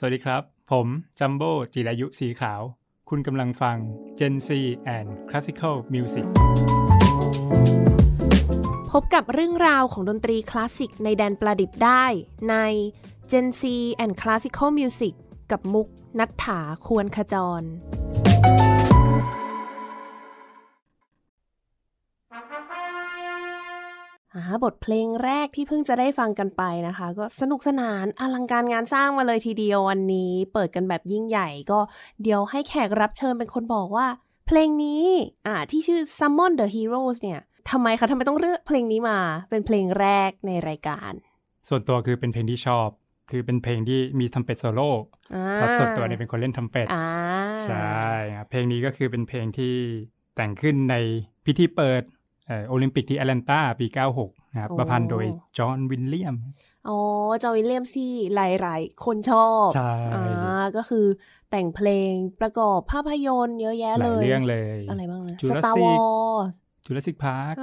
สวัสดีครับ ผมจัมโบ้จิรายุ สีขาว คุณกำลังฟัง Gen C and Classical Music พบกับเรื่องราวของดนตรีคลาสสิกในแดนประดิบได้ใน Gen C and Classical Music กับมุกนัฐถาควรขจรบทเพลงแรกที่เพิ่งจะได้ฟังกันไปนะคะ ก็สนุกสนาน อลังการงานสร้างมาเลยทีเดียววันนี้เปิดกันแบบยิ่งใหญ่ก็เดี๋ยวให้แขกรับเชิญเป็นคนบอกว่า เพลงนี้อ่าที่ชื่อ Summon the Heroes เนี่ยทำไมคะทำไมต้องเลือกเพลงนี้มา เป็นเพลงแรกในรายการ ส่วนตัวคือเป็นเพลงที่ชอบคือเป็นเพลงที่มีทำเป็ดโซโล่เพราะส่วนตัวเนี่ยเป็นคนเล่นทำเป็ดใช่เพลงนี้ก็คือเป็นเพลงที่แต่งขึ้นในพิธีเปิดโอลิมปิกที่แอตแลนตาปี 96 นะครับประพันธ์โดยจอห์นวินเลียม อ๋อจอห์นวินเลียมที่หลาย ๆ คนชอบ ใช่ก็คือแต่งเพลงประกอบภาพยนตร์เยอะแยะเลย หลายเรื่องเลย อะไรบ้างเลสตาร์วอลจูเลสิกพาร์ค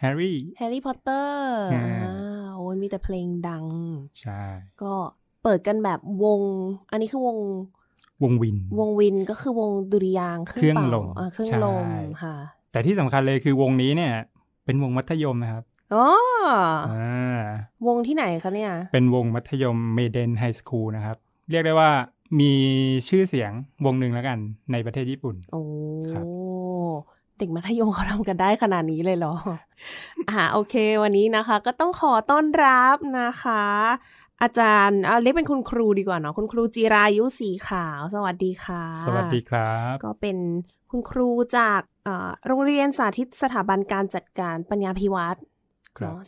แฮร์รี่แฮร์รี่พอตเตอร์โอ้ยมีแต่เพลงดัง ใช่ ก็เปิดกันแบบวง อันนี้คือวง วงวิน วงวินก็คือวงดุริยางเครื่องลมเครื่องลมค่ะแต่ที่สำคัญเลยคือวงนี้เนี่ย เป็นวงมัธยมนะครับอ๋อวงที่ไหนคะเนี่ย เป็นวงมัธยมเมเดนไฮสคูลนะครับ เรียกได้ว่ามีชื่อเสียงวงหนึ่งแล้วกันในประเทศญี่ปุ่น โอ้เด็กมัธยมเขาทำกันได้ขนาดนี้เลยเหรอ อ่า โอเควันนี้นะคะ ก็ต้องขอต้อนรับนะคะ อาจารย์เอาเรียกเป็นคุณครูดีกว่าเนาะคุณครูจีรายุสีขาวสวัสดีค่ะ สวัสดีครับ ก็เป็นคุณครูจากโรงเรียนสาธิตสถาบันการจัดการปัญญาพิวัตร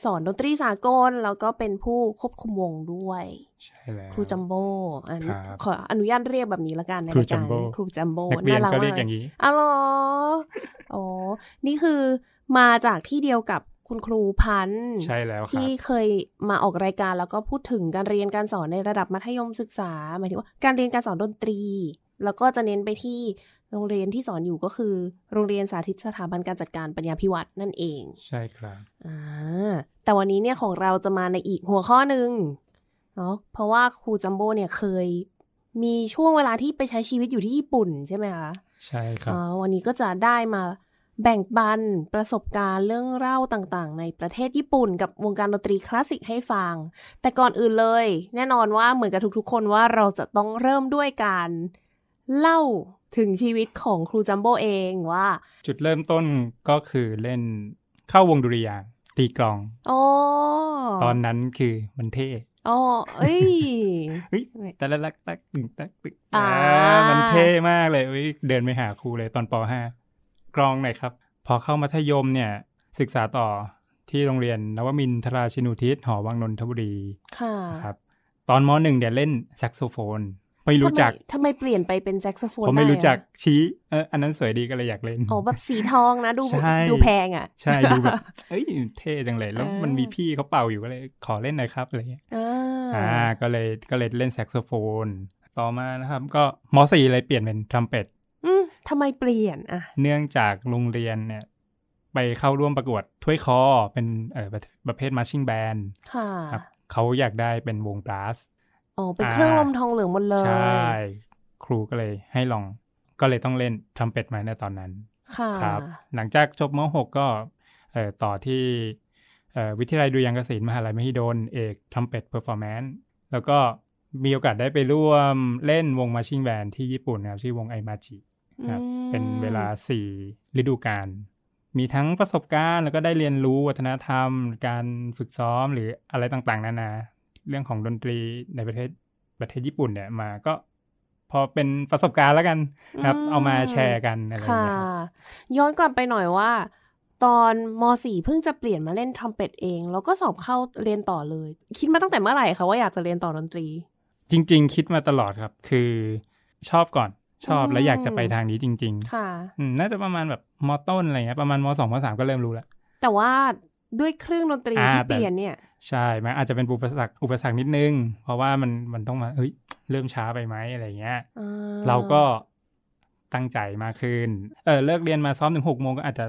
สอนดนตรีสากลแล้วก็เป็นผู้ควบคุมวงด้วยใช่แล้วครูจัมโบ้ขออนุญาตเรียกแบบนี้ละกันในการครูจัมโบ้น่ารียก่ากอ๋ออ๋นี่คือมาจากที่เดียวกับคุณครูพันธ์ใช่แล้วที่เคยมาออกรายการแล้วก็พูดถึงการเรียนการสอนในระดับมัธยมศึกษาหมายถึงว่าการเรียนการสอนดนตรี แล้วก็จะเน้นไปที่โรงเรียนที่สอนอยู่ก็คือ โรงเรียนสาธิตสถาบันการจัดการปัญญาพิวัตรนั่นเอง ใช่ครับอ่าแต่วันนี้เนี่ยของเราจะมาในอีกหัวข้อหนึ่งเนาะเพราะว่าครูจัมโบ้เนี่ยเคยมีช่วงเวลาที่ไปใช้ชีวิตอยู่ที่ญี่ปุ่นใช่ไหมคะใช่ครับวันนี้ก็จะได้มาแบ่งปันประสบการณ์เรื่องเล่าต่างๆ ในประเทศญี่ปุ่น กับวงการดนตรีคลาสสิกให้ฟังแต่ก่อนอื่นเลย แน่นอนว่าเหมือนกับทุกๆ คนว่าเราจะต้องเริ่มด้วยการเล่าถึงชีวิตของครูจัมโบเองว่า จุดเริ่มต้นก็คือเล่นเข้าวงดุริยางตีกลองอตอนนั้นคือมันเท่อ๋อเอ้ยเฮ้ยแต่ละลักตักตึงตักตึงอ่ามันเท่มากเลย เดินไปหาครูเลยตอนป .5 กลองหน่อยครับ พอเข้ามัธยมเนี่ยศึกษาต่อที่โรงเรียน นวมินทราชินูทิศ หอวังนนทบุรีค่ะครับ ตอนม .1 เดี๋ยวเล่นแซกโซโฟนไม่รู้จักทาไมเปลี่ยนไปเป็นแซกโซโฟนผมไม่รู้จักชี้เอออันนั้นสวยดีก็เลยอยากเล่นโอ้แบบสีทองนะดูดูแพงอ่ะใช่ ดูแบบเอ้ยเท่จังเลย แล้วมันมีพี่เขาเป่าอยู่ก็เลยขอเล่นหน่อยครับ อะไรเงี้ยอ่า ก็เลยก็เลยเล่นแซกโซโฟน ต่อมานะครับ ก็มอสีเลยเปลี่ยนเป็นทรัมเป็ตทำไมเปลี่ยนอ่ะ เนื่องจากโรงเรียนเนี่ย ไปเข้าร่วมประกวดถ้วยคอเป็นเอ่อประเภทมาร์ชิ่งแบนด์ค่ะเขาอยากได้เป็นวงบลัสอ๋อเป็นเครื่องลมทองเหลืองหมดเลย ใช่ ครูก็เลยให้ลองก็เลยต้องเล่นทรัมเป็ตมาในตอนนั้นครับ หลังจากจบม .6 ก็ต่อที่วิทยาลัยดุยยางเศิลป์มหาลัยมหิดลเอกทรัมเป็ตเพอร์ฟอร์แมนซ์แล้วก็มีโอกาสได้ไปร่วมเล่นวงมาชิ่งแบนที่ญี่ปุ่นครับชื่อวงไอมาจิครับ เป็นเวลาสี่ฤดูกาลมีทั้งประสบการณ์แล้วก็ได้เรียนรู้วัฒนธรรม การฝึกซ้อมหรืออะไรต่างๆนานาเรื่องของดนตรีในประเทศประเทศญี่ปุ่นเนี่ยมาก็พอเป็นประสบการณ์แล้วกันครับ เอามาแชร์กันอะไรอย่างเงี้ยย้อนกลับไปหน่อยว่า ตอนมสี่เพิ่งจะเปลี่ยนมาเล่นทัมเป็ดเอง แล้วก็สอบเข้าเรียนต่อเลย คิดมาตั้งแต่เมื่อไหร่คะว่าอยากจะเรียนต่อดนตรี จริง ๆ คิดมาตลอดครับ คือชอบก่อนชอบแล้วอยากจะไปทางนี้จริงๆค่ะน่าจะประมาณแบบม ต้นอะไรเงี้ยประมาณมสองมสามก็เริ่มรู้แล้วแต่ว่าด้วยเครื่องดนตรีที่เปลี่ยนเนี่ย ใช่ไหมอาจจะเป็นอุปสรรคอุปสรรคนิดนึง เพราะว่ามันมันต้องมาเฮ้ยเริ่มช้าไปไหมอะไรเงี้ยเราก็ตั้งใจมาคืนเออเลิกเรียนมาซ้อมถึงหกโมงก็อาจจะ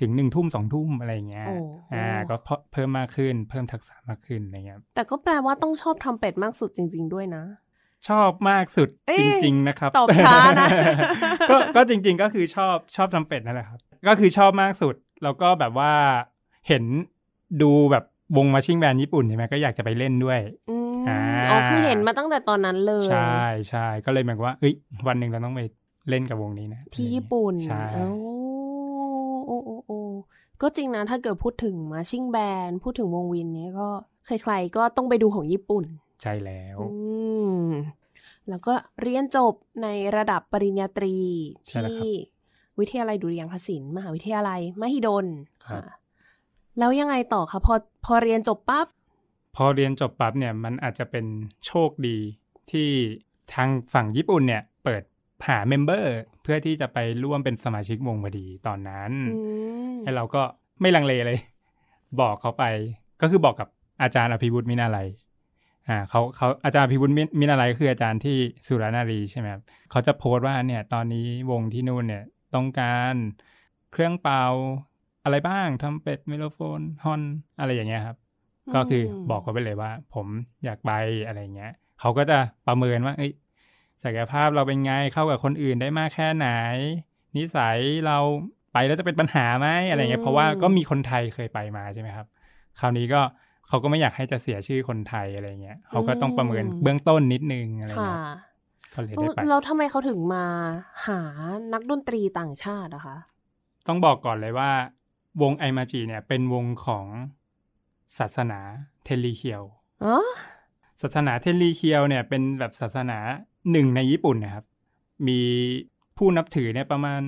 ถึงหนึ่งทุ่มสองทุ่มอะไรเงี้ยอ่า ก็เพิ่มมากขึ้น เพิ่มทักษะมากขึ้นอะไรเงี้ย แต่ก็แปลว่าต้องชอบทำเป็ดมากสุดจริง ๆ ด้วยนะ ชอบมากสุดจริง ๆนะครับตอบช้านะก็จริง ๆ ก็คือชอบชอบทำเป็ดนั่นแหละครับ ก็คือชอบมากสุดแล้วก็แบบว่าเห็นดูแบบวงมาชิ่งแบนญี่ปุ่นใช่ไหมก็อยากจะไปเล่นด้วยอ๋อคือเห็นมาตั้งแต่ตอนนั้นเลย ใช่ใช่ก็เลยหมายว่าเอ้ย วันหนึ่งเราต้องไปเล่นกับวงนี้นะที่ญี่ปุ่นใช่โอ้โอ้โอ้ก็จริงนะถ้าเกิดพูดถึงมาชิ่งแบนพูดถึงวงวินนี้ก็ใครๆก็ต้องไปดูของญี่ปุ่น ใช่แล้วแล้วก็เรียนจบในระดับปริญญาตรีที่วิทยาลัยดุริยางคศิลป์มหาวิทยาลัยมหิดลค่ะแล้วยังไงต่อคะ พอ พอเรียนจบปั๊บพอเรียนจบปั๊บเนี่ย มันอาจจะเป็นโชคดีที่ทางฝั่งญี่ปุ่นเนี่ย เปิดหาเมมเบอร์ เพื่อที่จะไปร่วมเป็นสมาชิกวงพอดี ตอนนั้นแล้วเราก็ไม่ลังเลเลย บอกเขาไปก็คือบอกกับอาจารย์อภิวุฒิมินาลัยอ่าเขาเขาอาจารย์อภิวุฒิมินาลัยคืออาจารย์ที่สุรนารีใช่ไหมครับเขาจะโพสต์ว่าเนี่ยตอนนี้วงที่นู่นเนี่ย ต้องการเครื่องเป่าอะไรบ้างทำเป็ดไมโลโฟนฮอนอะไรอย่างเงี้ยครับ ก็คือบอกเขาไปเลยว่าผมอยากไปอะไรเงี้ย เขาก็จะประเมินว่าเอ้ยศักยภาพเราเป็นไงเข้ากับคนอื่นได้มากแค่ไหน นิสัยเราไปแล้วจะเป็นปัญหาไหมอะไรเงี้ยเพราะว่าก็มีคนไทยเคยไปมาใช่ไหมครับ คราวนี้ก็เขาก็ไม่อยากให้จะเสียชื่อคนไทยอะไรเงี้ย เขาก็ต้องประเมินเบื้องต้นนิดนึงอะไรเงี้ยเขาเลยได้ไปแล้วทำไมเขาถึงมาหานักดนตรีต่างชาติอะคะ ต้องบอกก่อนเลยว่าวงไอมาจีเนี่ยเป็นวงของศาสนาเทลีเคียวศาสนาเทลีเคียวเนี่ย เป็นแบบศาสนาหนึ่งในญี่ปุ่นนะครับ มีผู้นับถือเนี่ยประมาณ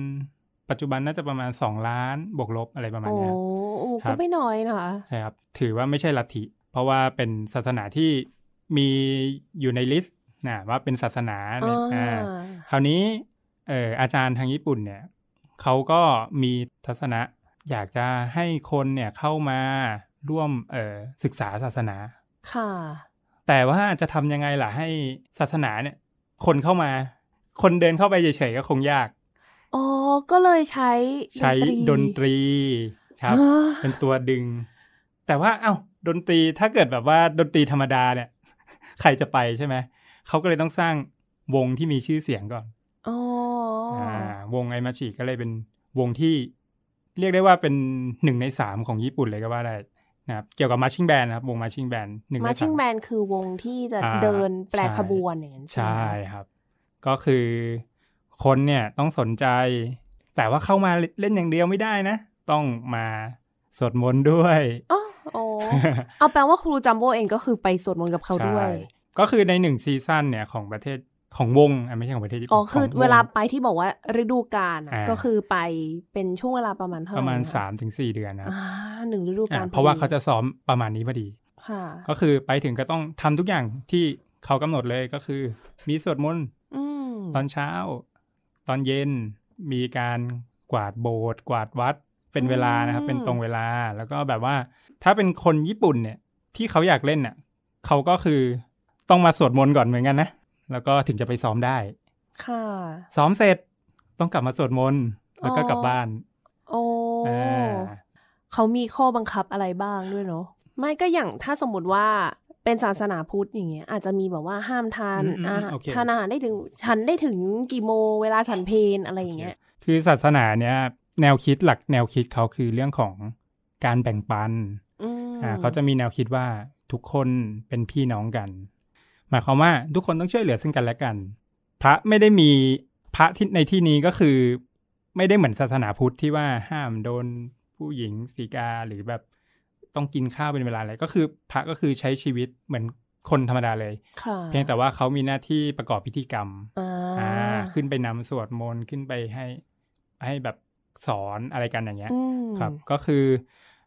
ปัจจุบันน่าจะประมาณสองล้านบวกลบอะไรประมาณนี้รับก็ไม่น้อยนะคะใช่ครับ ถือว่าไม่ใช่ลัทธิ เพราะว่าเป็นศาสนาที่มีอยู่ในลิสต์นะว่าเป็นศาสนาเนี่ยคราวนี้อาจารย์ทางญี่ปุ่นเนี่ยเขาก็มีทัศนะอยากจะให้คนเนี่ยเข้ามาร่วมศึกษาศาสนา ค่ะ แต่ว่าจะทำยังไงล่ะ ให้ศาสนาเนี่ย คนเข้ามา คนเดินเข้าไปเฉยๆก็คงยาก อ๋อก็เลยใช้ใช้ดนตรีครับ เป็นตัวดึง แต่ว่าเอา้า ดนตรีถ้าเกิดแบบว่าดนตรีธรรมดาเนี่ย ใครจะไปใช่ไหม เขาก็เลยต้องสร้างวงที่มีชื่อเสียงก่อนอ๋อวงไอมาชีก็เลยเป็นวงที่เรียกได้ว่าเป็นหนึ่งในสามของญี่ปุ่นเลยก็ว่าได้นะครับเกี่ยวกับมาชิ่งแบนนะครับ วงมาชิ่งแบนหนึ่งมาชิ่งแบนคือวงที่จะเดินแปลขบวนอย่างนั้นใช่ครับ ก็คือคนเนี่ยต้องสนใจ แต่ว่าเข้ามาเล่นอย่างเดียวไม่ได้นะ ต้องมาสวดมนต์ด้วยอ๋อโอ้เอาแปลว่าครูจัมโบ้เอง ก็คือไปสวดมนต์กับเขาด้วยก็คือในหนึ่งซีซั่นเนี่ยของประเทศของวงอไม่ใช่ของประเทศญี่ปุ่นอ๋อคือเวลาไปที่บอกว่าฤดูกาลก็คือไปเป็นช่วงเวลาประมาณเท่าไหร่ประมาณสามถึงสี่เดือนนะหนึ่งฤดูกาลเพราะว่าเขาจะซ้อมประมาณนี้พอดีก็คือไปถึงก็ต้องทำทุกอย่างที่เขากำหนดเลยก็คือ มีสวดมนต์ตอนเช้าตอนเย็นมีการกวาดโบสถ์กวาดวัดเป็นเวลานะครับเป็นตรงเวลาแล้วก็แบบว่า ถ้าเป็นคนญี่ปุ่นเนี่ย ที่เขาอยากเล่นเนี่ยเขาก็คือต้องมาสวดมนต์ก่อนเหมือนกันนะแล้วก็ถึงจะไปซ้อมได้ ค่ะ ซ้อมเสร็จต้องกลับมาสวดมนต์แล้วก็กลับบ้านโออเขามีข้อบังคับอะไรบ้างด้วยเนาะไม่ก็อย่างถ้าสมมติว่าเป็นศาสนาพุทธอย่างเงี้ยอาจจะมีแบบว่าห้ามทานอาหารทานอาหารได้ถึงฉันได้ถึงกี่โมเวลาฉันเพนอะไรอย่างเงี้ย คือศาสนาเนี้ยแนวคิดหลักแนวคิดเขาคือเรื่องของการแบ่งปันอ่าเขาจะมีแนวคิดว่าทุกคนเป็นพี่น้องกันหมายความว่าทุกคนต้องช่วยเหลือซึ่งกันและกัน พระไม่ได้มีพระที่ในที่นี้ก็คือ ไม่ได้เหมือนศาสนาพุทธที่ว่าห้ามโดนผู้หญิงสีกาหรือแบบต้องกินข้าวเป็นเวลาอะไรก็คือ พระก็คือใช้ชีวิตเหมือนคนธรรมดาเลยเพียงแต่ว่าเขามีหน้าที่ประกอบพิธีกรรม อ่า ขึ้นไปนำสวดมนต์ขึ้นไปให้ ให้แบบสอนอะไรกันอย่างเงี้ย ครับ ก็คือ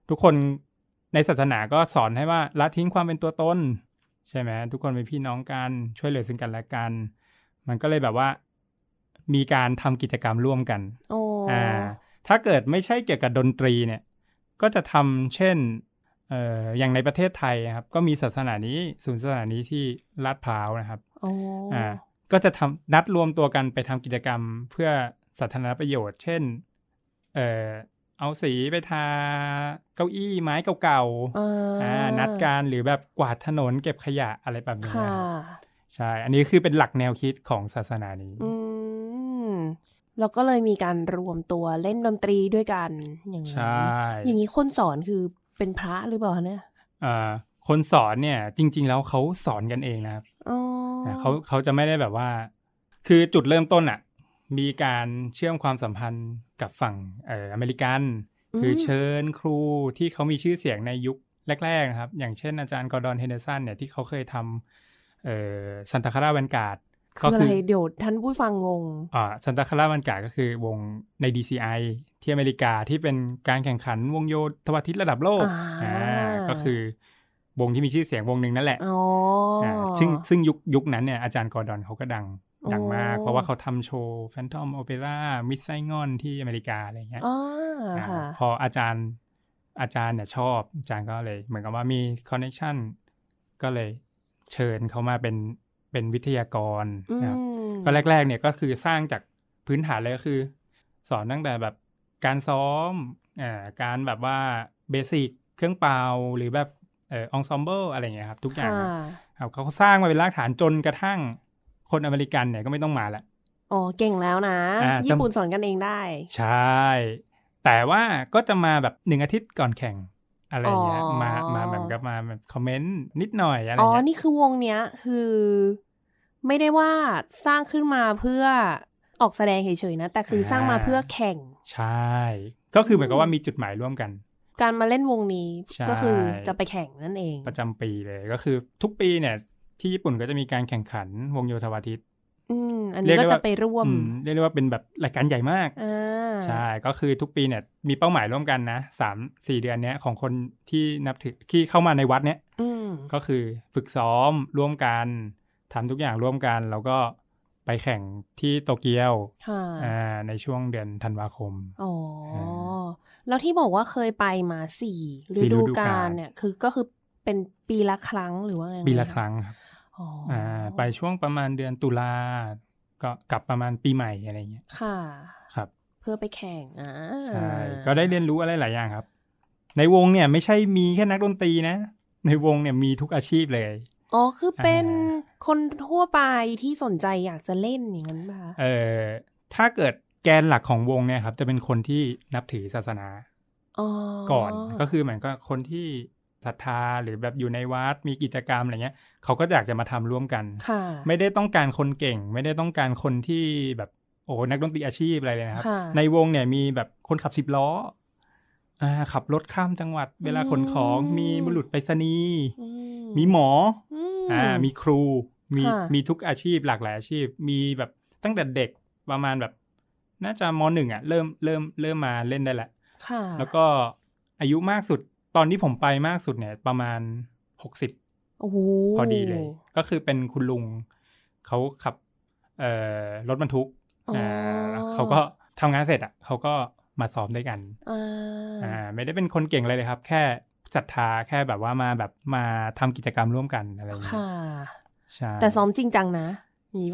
ทุกคนในศาสนาก็สอนให้ว่า ละทิ้งความเป็นตัวตนใช่ไหมทุกคนเป็นพี่น้องกัน ช่วยเหลือซึ่งกันและกัน มันก็เลยแบบว่า มีการทำกิจกรรมร่วมกันอ oh. ถ้าเกิดไม่ใช่เกี่ยวกับดนตรีเนี่ย ก็จะทำเช่น เอ่ออย่างในประเทศไทยครับ ก็มีศาสนานี้ศูนย์ศาสนานี้ที่ลาดพร้าวนะครับอ่า ก็จะทำนัดรวมตัวกันไปทำกิจกรรมเพื่อสาธารณประโยชน์เช่น เอ่อเอาสีไปทาเก้าอี้ไม้เก่าๆนัดการหรือแบบกวาดถนนเก็บขยะอะไรแบบนี้ใช่ อันนี้คือเป็นหลักแนวคิดของศาสนานี้แล้วก็เลยมีการรวมตัวเล่นดนตรีด้วยกันอย่างนี้อย่างนี้คนสอนคือเป็นพระหรือเปล่าเนี่ยคนสอนเนี่ย จริง ๆ แล้วเขาสอนกันเองนะครับเขาเขาจะไม่ได้แบบว่า คือจุดเริ่มต้นอะมีการเชื่อมความสัมพันธ์กับฝั่งเอออเมริกัน คือเชิญครูที่เขามีชื่อเสียงในยุคแรกๆนะครับ อย่างเช่นอาจารย์กอร์ดอนเฮนเดอร์สันเนี่ยที่เขาเคยทำเอ่อซันตาคาราแวนการ์ดก็คือเดี๋ยวท่านผู้ฟังงงอ่าซันตาคาราวันกาดก็คือวงใน DCI ที่อเมริกาที่เป็นการแข่งขันวงโยธวาทิตระดับโลกอ่าก็คือวงที่มีชื่อเสียงวงหนึ่งนั่นแหละอ๋อซึ่งซึ่งยุคยุคนั้นเนี่ยอาจารย์กอร์ดอนเขาก็ดังดังมากเพราะว่าเขาทำโชว์ Phantom Opera มิสไซงอนที่อเมริกาอะไรเงี้ยพออาจารย์อาจารย์เนี่ยชอบ อาจารย์ก็เลยเหมือนกับว่ามีคอนเนคชั่นก็เลยเชิญเขามาเป็นเป็นวิทยากรนะครับก็แรกๆเนี่ยก็คือสร้างจากพื้นฐานเลยก็คือ สอนตั้งแต่แบบการซ้อมอการแบบว่าเบสิกเครื่องเป่า หรือแบบออองซอมเบิลอะไรเงี้ยครับ ทุกอย่างครับเขาสร้างมาเป็นรากฐานจนกระทั่งคนอเมริกันเนี่ยก็ไม่ต้องมาละ อ๋อเก่งแล้วนะญี่ปุ่นสอนกันเองได้ ใช่ แต่ว่าก็จะมาแบบหนึ่งอาทิตย์ก่อนแข่ง อะไรเงี้ยมามาแบบกบมาแบบคอมเมนต์นิดหน่อยอะไรเงี้ย อ๋อ นี่คือวงเนี้ย คือไม่ได้ว่าสร้างขึ้นมาเพื่อออกแสดงเฉยๆนะแต่คือสร้างมาเพื่อแข่ง ใช่ก็คือเหมือนกับว่ามีจุดหมายร่วมกัน การมาเล่นวงนี้ ก็คือจะไปแข่งนั่นเอง ประจำปีเลยก็คือทุกปี เนี่ยที่ญี่ปุ่นก็จะมีการแข่งขันวงโยธวาทิต อืม อันนี้ก็จะไปร่วม เรียกได้ว่าเป็นแบบรายการใหญ่มาก ใช่ ก็คือทุกปีเนี่ย มีเป้าหมายร่วมกันนะสามสี่เดือนเนี้ยของคนที่นับถือที่เข้ามาในวัดเนี้ยก็คือฝึกซ้อมร่วมกันทำทุกอย่างร่วมกันแล้วก็ไปแข่งที่โตเกียวในช่วงเดือนธันวาคม อ๋อ แล้วที่บอกว่าเคยไปมาสี่ฤดูกาลเนี่ย คือก็คือเป็นปีละครั้ง หรือว่าไง ปีละครั้งครับอ่าไปช่วงประมาณเดือนตุลา ก็กลับประมาณปีใหม่อะไรเงี้ย ค่ะ ครับ เพื่อไปแข่ง อ่า ใช่ ก็ได้เรียนรู้อะไรหลายอย่างครับ ในวงเนี่ยไม่ใช่มีแค่นักดนตรีนะ ในวงเนี่ยมีทุกอาชีพเลย อ๋อ คือเป็นคนทั่วไปที่สนใจอยากจะเล่นอย่างนั้นป่ะเออถ้าเกิดแกนหลักของวงเนี่ยครับจะเป็นคนที่นับถือศาสนา ก่อนก็คือเหมือนก็คนที่รัทธาหรือแบบอยู่ในวัดมีกิจกรรมอะไรเงี้ยเขาก็อยากจะมาทำร่วมกันไม่ได้ต้องการคนเก่ง ไม่ได้ต้องการคนที่แบบ โอ้นักดนตรีอาชีพอะไรเลยนะครับ ในวงเนี่ย มีแบบคนขับสิบล้ออ่าขับรถข้ามจังหวัด เวลาขนของมีบุรุษไปรษณีย์มีหมอ อ่า มีครูมีมีทุกอาชีพหลากหลายอาชีพ มีแบบตั้งแต่เด็กประมาณแบบ น่าจะมหนึ่งอ่ะ เริ่มเริ่มเริ่มมาเล่นได้แหละแล้วก็อายุมากสุดตอนที่ผมไปมากสุดเนี่ย ประมาณหกสิบพอดีเลย ก็คือเป็นคุณลุงเขาขับรถบรรทุกเขาก็ทำงานเสร็จอ่ะเขาก็มาซ้อมด้วยกันอ่าไม่ได้เป็นคนเก่งเลยเลยครับ แค่ศรัทธาแค่แบบว่ามาแบบมาทำกิจกรรมร่วมกันอะไรอย่างเงี้ยใช่แต่ซ้อมจริงจังนะ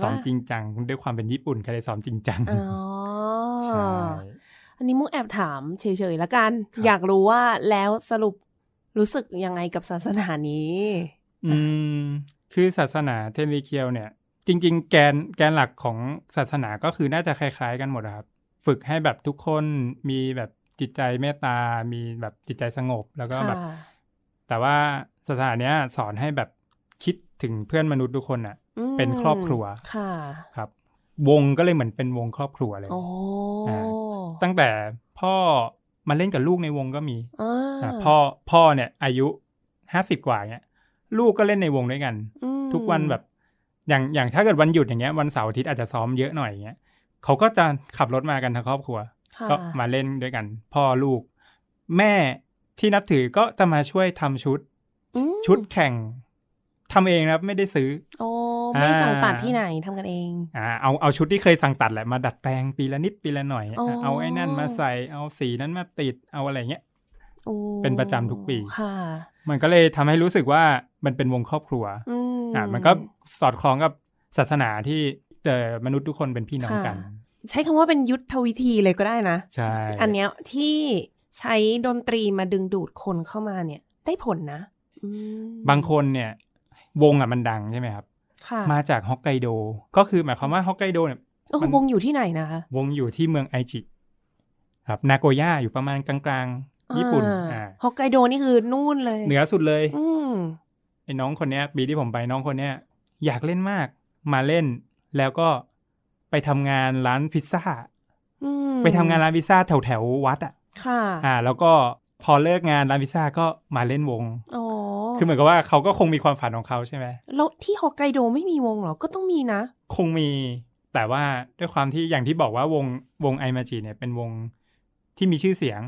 ซ้อมจริงจังด้วยความเป็นญี่ปุ่นก็เลยซ้อมจริงจังอ๋อันนี้มุกแอบถามเฉยๆละกัน อยากรู้ว่าแล้วสรุปรู้สึกยังไงกับศาสนานี้ อืม คือศาสนาเทนริเคียวเนี่ย จริงๆ แกนแกนหลักของศาสนาก็คือน่าจะคล้ายๆ กันหมดครับ ฝึกให้แบบทุกคนมีแบบจิตใจเมตตา มีแบบจิตใจสงบแล้วก็แบบ แต่ว่าศาสนาเนี้ยสอนให้แบบคิดถึงเพื่อนมนุษย์ทุกคนอะ่ะ เป็นครอบครัวค่ะครับ วงก็เลยเหมือนเป็นวงครอบครัวเลยออตั้งแต่พ่อมาเล่นกับลูกในวงก็มี พ่อพ่อเนี่ย อายุห้าสิบกว่าเนี่ยลูกก็เล่นในวงด้วยกัน ทุกวันแบบ อย่างอย่างถ้าเกิดวันหยุดอย่างเงี้ย วันเสาร์อาทิตย์อาจจะซ้อมเยอะหน่อยอย่างเงี้ยเขาก็จะขับรถมากันทั้งครอบครัว ก็มาเล่นด้วยกัน พ่อลูก แม่ที่นับถือก็จะมาช่วยทำชุด ชุดแข่ง ทำเองนะครับ ไม่ได้ซื้ออไม่สั่งตัดที่ไหนทำกันเองอ่าเอาเอาชุดที่เคยสั่งตัดแหละมาดัดแปลงปีละนิดปีละหน่อย เอาไอ้นั่นมาใส่เอาสีนั้นมาติดเอาอะไรเงี้ยเป็นประจำทุกปีค่ะ มันก็เลยทำให้รู้สึกว่ามันเป็นวงครอบครัวอ่ามันก็สอดคล้องกับศาสนาที่เจอมนุษย์ทุกคนเป็นพี่น้องกัน ใช้คำว่าเป็นยุทธวิธีเลยก็ได้นะใช่อันเนี้ยที่ใช้ดนตรีมาดึงดูดคนเข้ามาเนี่ย ได้ผลนะบางคนเนี่ย วงอ่ะมันดังใช่ไหมครับมาจากฮอกไกโด ก็คือหมายความว่าฮอกไกโดเนี่ยวงอยู่ที่ไหนนะคะวงอยู่ที่เมืองไอจิครับนาโกย่าอยู่ประมาณกลางๆ ญี่ปุ่นฮอกไกโดนี่คือ นู่นเลย เหนือสุดเลย อืไอ้น้องคนเนี้ยปีที่ผมไปน้องคนเนี้ยอยากเล่นมากมาเล่น แล้วก็ไปทำงานร้านพิซซ่าไปทำงานร้านพิซซ่าแถวแถววัด อ่ะ ค่ะ อ่า แล้วก็พอเลิกงานร้านพิซซ่าก็มาเล่นวงคือเหมือนกับว่าเขาก็คงมีความฝันของเขาใช่ไหม แล้วที่ฮอกไกโดไม่มีวงหรอ ก็ต้องมีนะ คงมี แต่ว่าด้วยความที่อย่างที่บอกว่าวงวงไอมาจิเนี่ย เป็นวงที่มีชื่อเสียง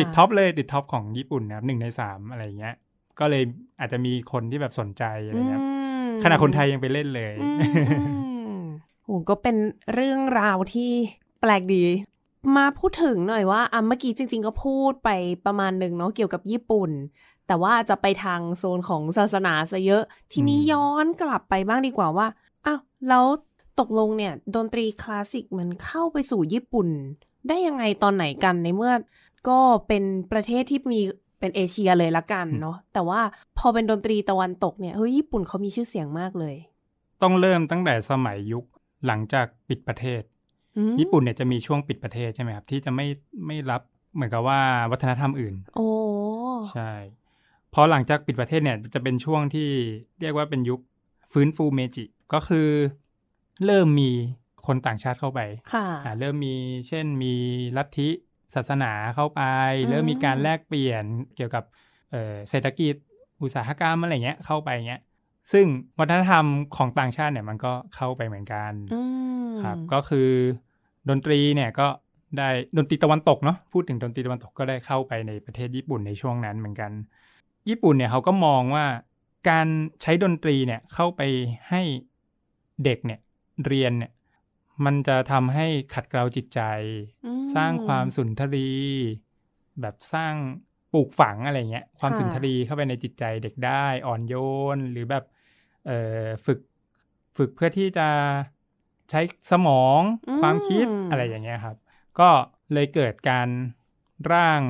ติดท็อปเลย ติดท็อปของญี่ปุ่นนะครับหนึ่งในสามอะไรเงี้ย ก็เลยอาจจะมีคนที่แบบสนใจอะไรเงี้ย ขณะคนไทยยังไปเล่นเลยโอ้ก็เป็นเรื่องราวที่แปลกดี มาพูดถึงหน่อยว่าอ่ะเมื่อกี้จริงๆ ก็พูดไปประมาณหนึ่งเนาะ เกี่ยวกับญี่ปุ่นแต่ว่าจะไปทางโซนของศาสนาซะเยอะ ทีนี้ย้อนกลับไปบ้างดีกว่าว่า อ้าว แล้วตกลงเนี่ยดนตรีคลาสสิกมันเข้าไปสู่ญี่ปุ่นได้ยังไงตอนไหนกันในเมื่อก็เป็นประเทศที่มีเป็นเอเชียเลยละกันเนาะแต่ว่าพอเป็นดนตรีตะวันตกเนี่ยเฮ้ยญี่ปุ่นเขามีชื่อเสียงมากเลย ต้องเริ่มตั้งแต่สมัยยุคหลังจากปิดประเทศ ญี่ปุ่นเนี่ยจะมีช่วงปิดประเทศใช่ไหมครับที่จะไม่ไม่รับเหมือนกับว่า วัฒนธรรมอื่นโอ้ใช่พอหลังจากปิดประเทศเนี่ย จะเป็นช่วงที่เรียกว่าเป็นยุคฟื้นฟูเมจิ ก็คือเริ่มมีคนต่างชาติเข้าไปเริ่มมีเช่นมีลัทธิศาสนาเข้าไป เริ่มมีการแลกเปลี่ยนเกี่ยวกับเศรษฐกิจอุตสาหกรรมอะไรเงี้ยเข้าไปเงี้ย ซึ่งวัฒนธรรมของต่างชาติเนี่ยมันก็เข้าไปเหมือนกันครับ ก็คือดนตรีเนี่ยก็ได้ดนตรีตะวันตกเนาะ พูดถึงดนตรีตะวันตกก็ได้เข้าไปในประเทศญี่ปุ่นในช่วงนั้นเหมือนกันญี่ปุ่นเนี่ยเขาก็มองว่าการใช้ดนตรีเนี่ยเข้าไปให้เด็กเนี่ย เรียนเนี่ยมันจะทำให้ขัดเกลาจิตใจ สร้างความสุนทรี แบบสร้างปลูกฝังอะไรเงี้ยความสุนทรีเข้าไปในจิตใจเด็กได้อ่อนโยนหรือแบบฝึกฝึกเพื่อที่จะใช้สมองความคิดอะไรอย่างเงี้ยครับก็เลยเกิดการร่าง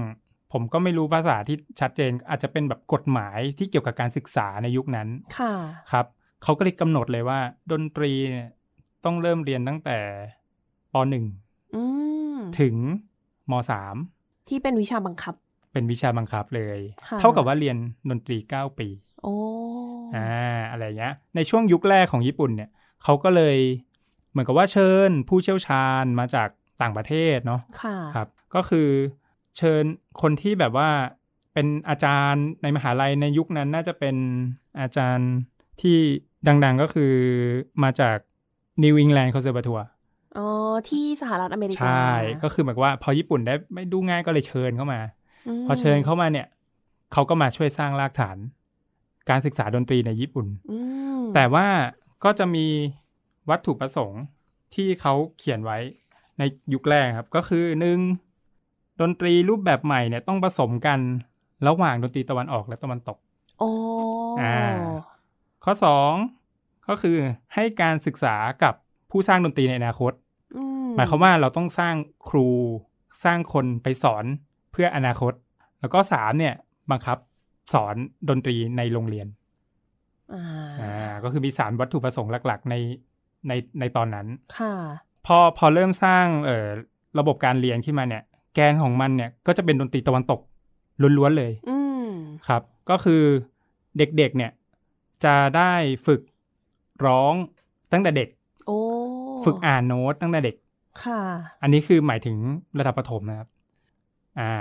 ผมก็ไม่รู้ภาษาที่ชัดเจนอาจจะเป็นแบบกฎหมายที่เกี่ยวกับการศึกษาในยุคนั้น ค่ะ ครับ เขาก็เลยกำหนดเลยว่า ดนตรีเนี่ยต้องเริ่มเรียนตั้งแต่ปหนึ่งถึงมสามที่เป็นวิชาบังคับ เป็นวิชาบังคับเลย เท่ากับว่าเรียนดนตรีเก้าปี โอ้ออะไรเงี้ย ในช่วงยุคแรกของญี่ปุ่นเนี่ยเขาก็เลย เหมือนกับว่าเชิญ ผู้เชี่ยวชาญมาจากต่างประเทศเนาะะครับ ก็คือเชิญคนที่แบบว่าเป็นอาจารย์ในมหาลัยในยุคนั้นน่าจะเป็นอาจารย์ที่ดัง ๆก็คือมาจากนิวอิงแลนด์คอนเซอร์ัตัว อ๋อ ที่สหรัฐอเมริกาใช่ ก็คือแหมว่าพอญี่ปุ่นได้ไม่ดูง่ายก็เลยเชิญเข้ามา พอเชิญเข้ามาเนี่ย เขาก็มาช่วยสร้างรากฐาน การศึกษาดนตรีในญี่ปุ่น แต่ว่าก็จะมีวัตถุประสงค์ที่เขาเขียนไว้ในยุคแรกครับ ก็คือหนึ่งดนตรีรูปแบบใหม่เนี่ยต้องผสมกันระหว่างดนตรีตะวันออกและตะวันตกโอ้่าข้อสองก็คือให้การศึกษากับผู้สร้างดนตรีในอนาคตหมายความว่าเราต้องสร้างครูสร้างคนไปสอนเพื่ออนาคต แล้วก็สามเนี่ยบังคับสอนดนตรีในโรงเรียน อ่าก็คือมีสามวัตถุประสงค์หลัก ๆ ในในในตอนนั้น ค่ะ พอพอเริ่มสร้างเอ่อระบบการเรียนขึ้นมาเนี่ยแกนของมันเนี่ยก็จะเป็นดนตรีตะวันตกล้วนๆเลยครับ ก็คือเด็กๆเนี่ย จะได้ฝึกร้องตั้งแต่เด็กฝึกอ่านโน้ตตั้งแต่เด็ก ค่ะ อันนี้คือหมายถึงระดับประถมนะครับ อ่า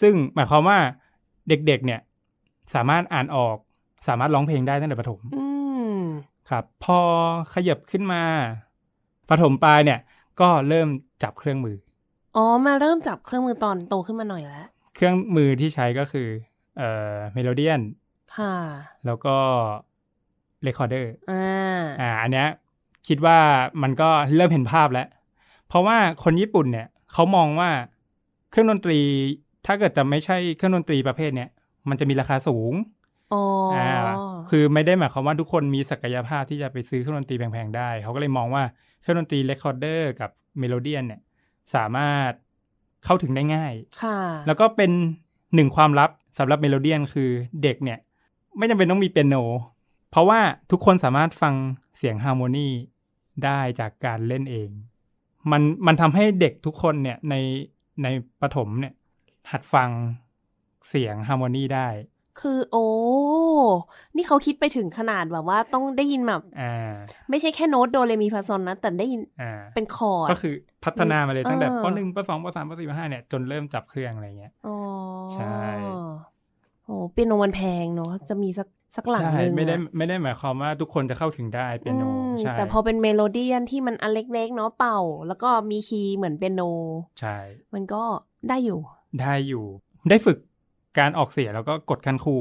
ซึ่งหมายความว่าเด็ก ๆเนี่ย สามารถอ่านออก สามารถร้องเพลงได้ตั้งแต่ประถมครับ พอขยับขึ้นมาประถมปลายเนี่ย ก็เริ่มจับเครื่องมืออ๋อมาเริ่มจับเครื่องมือตอนโตขึ้นมาหน่อยแล้ว เครื่องมือที่ใช้ก็คือ เอ่อเมโลเดียนค่ะแล้วก็เรคคอร์เดอร์อ่าอ่าอันเนี้ยคิดว่ามันก็เริ่มเห็นภาพแล้ว เพราะว่าคนญี่ปุ่นเนี่ย เขามองว่าเครื่องดนตรี ถ้าเกิดจะไม่ใช่เครื่องดนตรีประเภทเนี้ยมันจะมีราคาสูงอ๋ออ่า คือไม่ได้หมายความว่าทุกคนมีศักยภาพที่จะไปซื้อเครื่องดนตรีแพงๆได้เขาก็เลยมองว่าเครื่องดนตรีเรคคอร์เดอร์กับเมโลเดียนเนี่ยสามารถเข้าถึงได้ง่าย ค่ะ แล้วก็เป็นหนึ่งความลับสำหรับเมโลเดียนคือเด็กเนี่ยไม่จำเป็นต้องมีเปียโน เพราะว่าทุกคนสามารถฟังเสียงฮาร์โมนีได้จากการเล่นเอง มันมันทำให้เด็กทุกคนเนี่ยในในปฐถมเนี่ยหัดฟังเสียงฮาร์โมนีได้คือโอ้ นี่เขาคิดไปถึงขนาดแบบว่าต้องได้ยินแบบไม่ใช่แค่โน้ตโดเรมีฟาซอนนะ แต่ได้ยินเป็นคอร์ดก็คือพัฒนามาเลย ตั้งแต่ปหนึ่งปสองปสามปสี่ปห้าเนี่ย จนเริ่มจับเครื่องอะไรเงี้ยใช่โอ้เปียโนมันแพงเนาะจะมีสักสักหลังนึงไม่ได้ไม่ได้หมายความว่าทุกคนจะเข้าถึงได้เปียโนใช่แต่พอเป็นเมโลเดียนที่มันอันเล็กๆเนาะเป่า แล้วก็มีคีย์เหมือนเปียโน ใช่มันก็ได้อยู่ ได้อยู่ได้ฝึกการออกเสียงแล้วก็กดคันคู่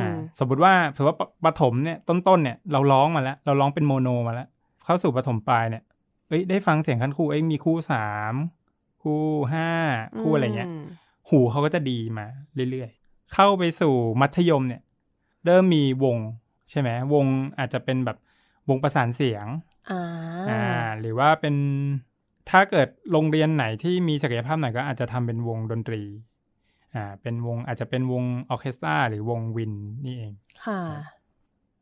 อ่า สมมติว่าสมมติว่าปฐมเนี่ย ต้นๆเนี่ย เราร้องมาแล้ว เราร้องเป็นโมโนมาแล้วเข้าสู่ปฐมปลายเนี่ยเอ้ยได้ฟังเสียงคันคู่เอ้ยมีคู่สาม คู่ห้า คู่อะไรเงี้ย หูเขาก็จะดีมาเรื่อยๆ เข้าไปสู่มัธยมเนี่ยเริ่มมีวง ใช่ไหม วงอาจจะเป็นแบบวงประสานเสียง อ่า หรือว่าเป็นถ้าเกิดโรงเรียนไหนที่มีศักยภาพหน่อยก็อาจจะทำเป็นวงดนตรีอ่าเป็นวงอาจจะเป็นวงออเคสตราหรือวงวินนี่เอง ค่ะ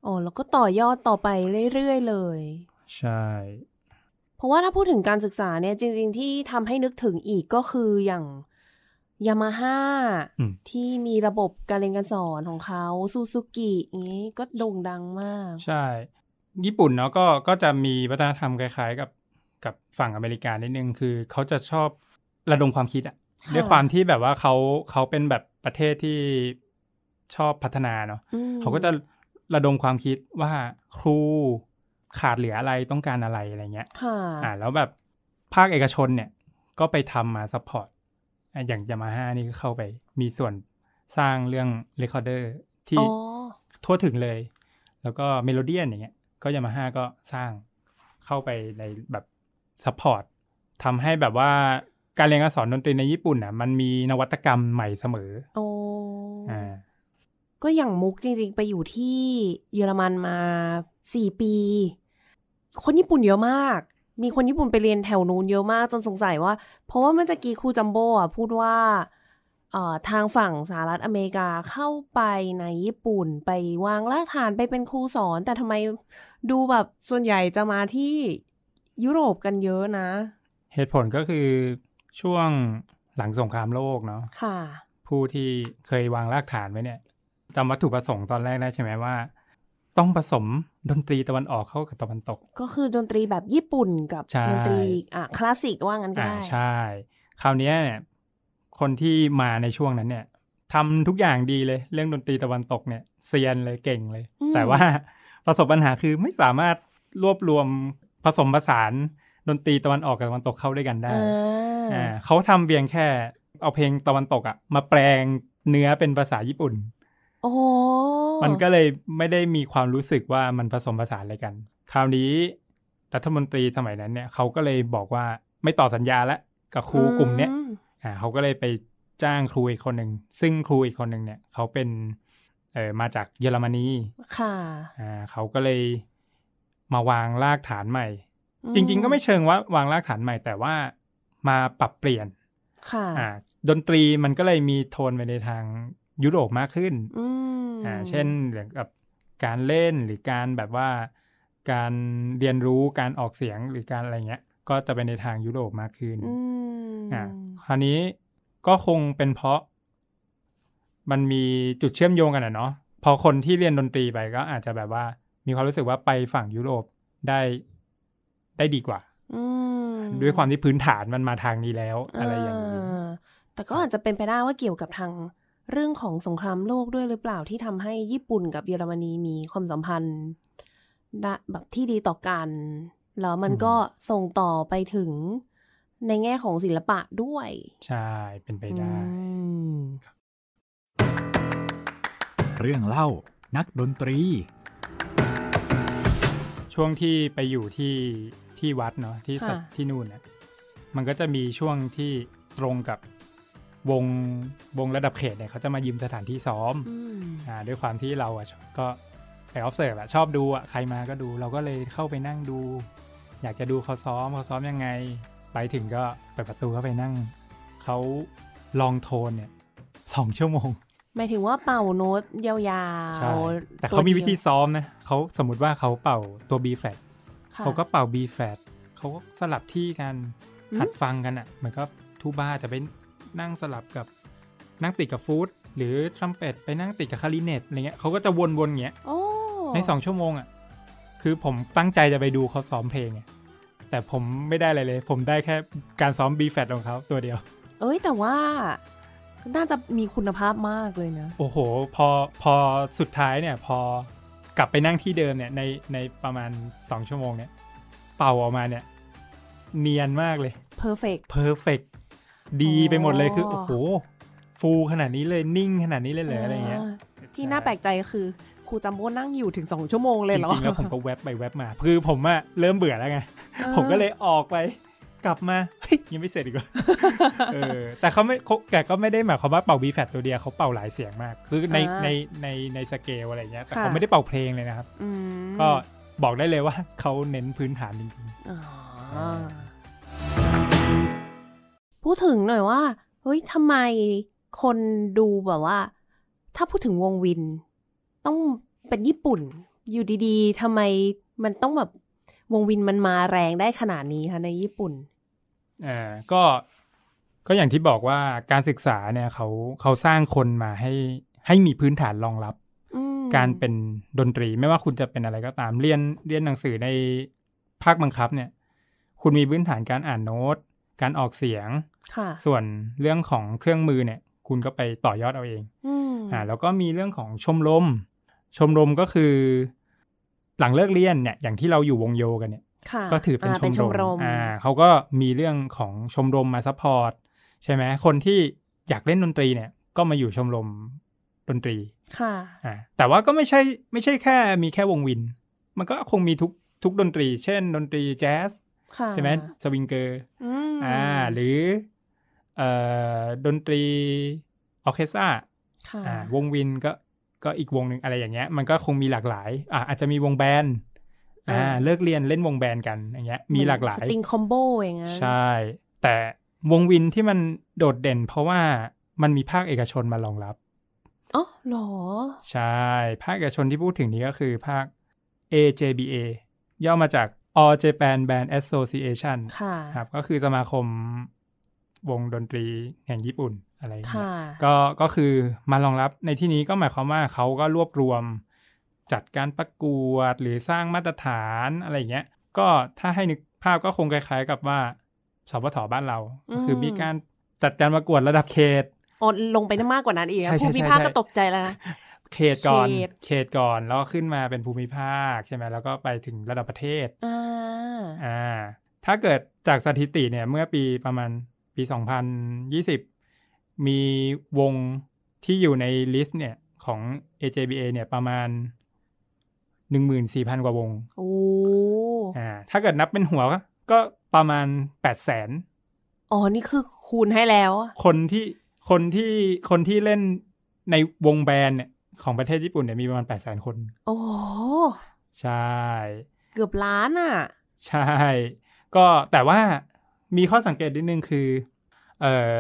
อ๋อ แล้วก็ต่อยอดต่อไปเรื่อยๆ เลย ใช่ เพราะว่าถ้าพูดถึงการศึกษาเนี่ยจริงๆที่ทำให้นึกถึงอีกก็คืออย่าง ยามาฮ่าที่มีระบบการเรียนการสอนของเขาซูซูกิอย่างนี้ก็โด่งดังมาก ใช่ ญี่ปุ่นเนาะก็ก็จะมีวัฒนธรรมคล้ายๆ กับกับฝั่งอเมริกานิดนึงคือเขาจะชอบระดมความคิดอะด้วยความที่แบบว่าเขาเขาเป็นแบบประเทศที่ชอบพัฒนาเนาะเขาก็จะระดมความคิดว่าครูขาดเหลืออะไรต้องการอะไรอะไรเงี้ยอ่า แล้วแบบภาคเอกชนเนี่ย ก็ไปทำมาซัพพอร์ต อย่างจะมาห้านี่ก็เข้าไป มีส่วนสร้างเรื่องเรคคอร์เดอร์ที่ทั่วถึงเลย แล้วก็เมโลเดียน อย่างเงี้ย ก็ยามาฮ่าก็สร้างเข้าไปในแบบซัพพอร์ตทำให้แบบว่าการเรียนการสอนดนตรีในญี่ปุ่นอ่ะมันมีนวัตกรรมใหม่เสมอ โอ๋อ่าก็อย่างมุกจริงๆไปอยู่ที่เยอรมันมาสี่ปี คนญี่ปุ่นเยอะมาก มีคนญี่ปุ่นไปเรียนแถวนู้นเยอะมากจนสงสัยว่า เพราะว่าเมื่อกี้ครูจัมโบ้อ่ะ พูดว่าทางฝั่งสหรัฐอเมริกาเข้าไปในญี่ปุ่นไปวางรากฐานไปเป็นครูสอน แต่ทำไมดูแบบส่วนใหญ่จะมาที่ยุโรปกันเยอะนะ เหตุผลก็คือช่วงหลังสงครามโลกเนาะค่ะ ผู้ที่เคยวางรากฐานไว้เนี่ยจำวัตถุประสงค์ตอนแรกได้ใช่ไหมว่า ต้องผสมดนตรีตะวันออกเข้ากับตะวันตก ก็คือดนตรีแบบญี่ปุ่นกับดนตรีอ่ะคลาสสิกว่างั้นก็ได้ใช่คราวนี้เนี่ยคนที่มาในช่วงนั้นเนี่ยทำทุกอย่างดีเลยเรื่องดนตรีตะวันตกเนี่ยเซียนเลยเก่งเลย แต่ว่าประสบปัญหาคือไม่สามารถรวบรวมผสมผสานดนตรีตะวันออกกับตะวันตกเข้าด้วยกันได้เขาทำเพียงแค่ เอาเพลงตะวันตกอะมาแปลงเนื้อเป็นภาษาญี่ปุ่น โอ้มันก็เลยไม่ได้มีความรู้สึกว่ามันผสมผสานอะไรกัน คราวนี้รัฐมนตรีสมัยนั้นเนี่ยเขาก็เลยบอกว่าไม่ต่อสัญญาละ กับครูกลุ่มเนี้ยอ่าเขาก็เลยไปจ้างครูอีกคนหนึ่ง ซึ่งครูอีกคนหนึ่งเนี่ยเขาเป็นเออมาจากเยอรมนีค่ะอ่าเขาก็เลยมาวางรากฐานใหม่จริง ๆก็ไม่เชิงว่าวางรากฐานใหม่แต่ว่ามาปรับเปลี่ยน ค่ะอ่าดนตรีมันก็เลยมีโทนไปในทางยุโรปมากขึ้นอ่าเช่นเรื่องกับการเล่นหรือการแบบว่าการเรียนรู้การออกเสียงหรือการอะไรเงี้ย ก็จะไปในทางยุโรปมากขึ้นอ่าคราวนี้ก็คงเป็นเพราะ มันมีจุดเชื่อมโยงกันอะเนาะพอคนที่เรียนดนตรีไปก็อาจจะแบบว่า มีความรู้สึกว่าไปฝั่งยุโรปได้ได้ดีกว่าด้วยความที่พื้นฐานมันมาทางนี้แล้วอะไรอย่างนี้แต่ก็อาจจะเป็นไปได้ว่าเกี่ยวกับทางเรื่องของสงครามโลกด้วยหรือเปล่าที่ทำให้ญี่ปุ่นกับเยอรมนีมีความสัมพันธ์แบบที่ดีต่อกัน แล้วมันก็ส่งต่อไปถึงในแง่ของศิลปะด้วย ใช่เป็นไปได้เรื่องเล่านักดนตรีช่วงที่ไปอยู่ที่ที่วัดเนาะที่ที่นู่นน่ะมันก็จะมีช่วงที่ตรงกับวงวงระดับเขตเนี่ยเขาจะมายืมสถานที่ซ้อมอ่าด้วยความที่เราอ่ะก็ไปออฟเซอร์แอะชอบดูอะใครมาก็ดูเราก็เลยเข้าไปนั่งดู อยากจะดูเขาซ้อมเขาซ้อมยังไงไปถึงก็เปิดประตูเข้าไปนั่งเขาลองโทนเนี่ยสองชั่วโมงหมายถึงว่าเป่าโน้ตยาวๆแต่เขามีวิธีซ้อมนะเขาสมมติว่าเขาเป่าตัว B f l a เขาก็เป่า B f l a เขาก็สลับที่กันหัดฟังกันอ่ะ เหมือนกับทูบ้าจะไปนั่งสลับกับ นั่งติดกับฟูดหรือทรัมเป็ตไปนั่งติดกับคาริเนตอะไรเงี้ยเขาก็จะวนๆเงี้ยในสองชั่วโมงอ่ะ คือผมตั้งใจจะไปดูเขาซ้อมเพลงแต่ผมไม่ได้อะไรเลย ผมได้แค่การซ้อม B f l a ของเขาตัวเดียว เอ้ยแต่ว่าน่าจะมีคุณภาพมากเลยนะ โอ้โห พอพอสุดท้ายเนี่ย พอกลับไปนั่งที่เดิมเนี่ยในในประมาณ 2 ชั่วโมงเนี่ย เป่าออกมาเนี่ย เนียนมากเลยเพอร์เฟก e r เพอร์เฟกดีไปหมดเลยคือโอ้โห ฟูขนาดนี้เลยนิ่งขนาดนี้เลยเหรออะไรเงี้ยที่น่าแปลกใจคือ ครูจำโบนั่งอยู่ถึงสองชั่วโมงเลยเหรอจริงๆแล้วผมก็แวบไปแวบมาคือผมอะเริ่มเบื่อแล้วไงผมก็เลยออกไปกลับมาเฮ้ยยังไม่เสร็จอีกเหรอเออแต่เขาไม่แกก็ไม่ได้หมายความว่าเป่าบีแฟตตัวเดียวเขาเป่าหลายเสียงมาก คือในในในในสเกลอะไรเงี้ยแต่เขาไม่ได้เป่าเพลงเลยนะครับก็บอกได้เลยว่า เขาเน้นพื้นฐานจริงๆพูดถึงหน่อยว่า เฮ้ยทำไมคนดูแบบว่า ถ้าพูดถึงวงวินต้องเป็นญี่ปุ่นอยู่ดีๆทำไมมันต้องแบบวงวินมันมาแรงได้ขนาดนี้คะในญี่ปุ่นอ่าก็ก็อย่างที่บอกว่าการศึกษาเนี่ยเขาเขาสร้างคนมาให้ ให้มีพื้นฐานรองรับการเป็นดนตรีไม่ว่าคุณจะเป็นอะไรก็ตามเรียนเรียนหนังสือในภาคบังคับเนี่ย คุณมีพื้นฐานการอ่านโน้ตการออกเสียงส่วนเรื่องของเครื่องมือเนี่ย คุณก็ไปต่อยอดเอาเองอ่าแล้วก็มีเรื่องของชมรมชมรมก็คือหลังเลิกเรียนเนี่ยอย่างที่เราอยู่วงโยกันเนี่ยก็ถือเป็นชมรมอ่าเขาก็มีเรื่องของชมรมมาซัพพอร์ตใช่ไหม คนที่อยากเล่นดนตรีเนี่ย ก็มาอยู่ชมรมดนตรีค่ะอ่าแต่ว่าก็ไม่ใช่ ไม่ใช่แค่มีแค่วงวิน มันก็คงมีทุกทุกดนตรี เช่น ดนตรีแจ๊สใช่ไหม สวิงเกอร์อ่า หรือเอ่อดนตรีออเคสตราค่า วงวินก็ก็อีกวงหนึ่งอะไรอย่างเงี้ย มันก็คงมีหลากหลาย อ่าอาจจะมีวงแบนด์อ่าเลิกเรียนเล่นวงแบนกันอย่างเงี้ยมีหลากหลายสติงคอมโบอย่างเงี้ยใช่ แต่วงวินที่มันโดดเด่นเพราะว่ามันมีภาคเอกชนมารองรับ อ๋อหรอ ใช่ ภาคเอกชนที่พูดถึงนี้ก็คือภาค AJBA ย่อมาจาก All Japan Band Association ครับ ก็คือสมาคมวงดนตรีแห่งญี่ปุ่นอะไรเงี้ยก็ก็คือมารองรับในที่นี้ก็หมายความว่าเขาก็รวบรวมจัดการประกวดหรือสร้างมาตรฐานอะไรเงี้ย ก็ถ้าให้นึกภาพก็คงคล้ายๆกับว่าสพทบ้านเราคือมีการจัดการประกวดระดับเขตอ๋อลงไปมากกว่านั้นอีกภูมิภาคก็ตกใจแล้วนะ เขตก่อนเขตก่อนแล้วขึ้นมาเป็นภูมิภาคใช่ไหมแล้วก็ไปถึงระดับประเทศอ่าถ้าเกิดจากสถิติเนี่ย เมื่อปีประมาณปี 2020 มีวงที่อยู่ในลิสต์เนี่ยของ AJBA เนี่ยประมาณหนึ่งหมื่นสี่พันกว่าวง โอ้อ่าถ้าเกิดนับเป็นหัวก็ประมาณแปดแสนอ๋อ นี่คือคูณให้แล้ว คนที่ คนที่ คนที่เล่นในวงแบนเนี่ยของประเทศญี่ปุ่นเนี่ยมีประมาณแปดแสนคน โอ้ ใช่ เกือบล้านอ่ะ ใช่ ก็แต่ว่ามีข้อสังเกตนิดนึงคือ เอ่อ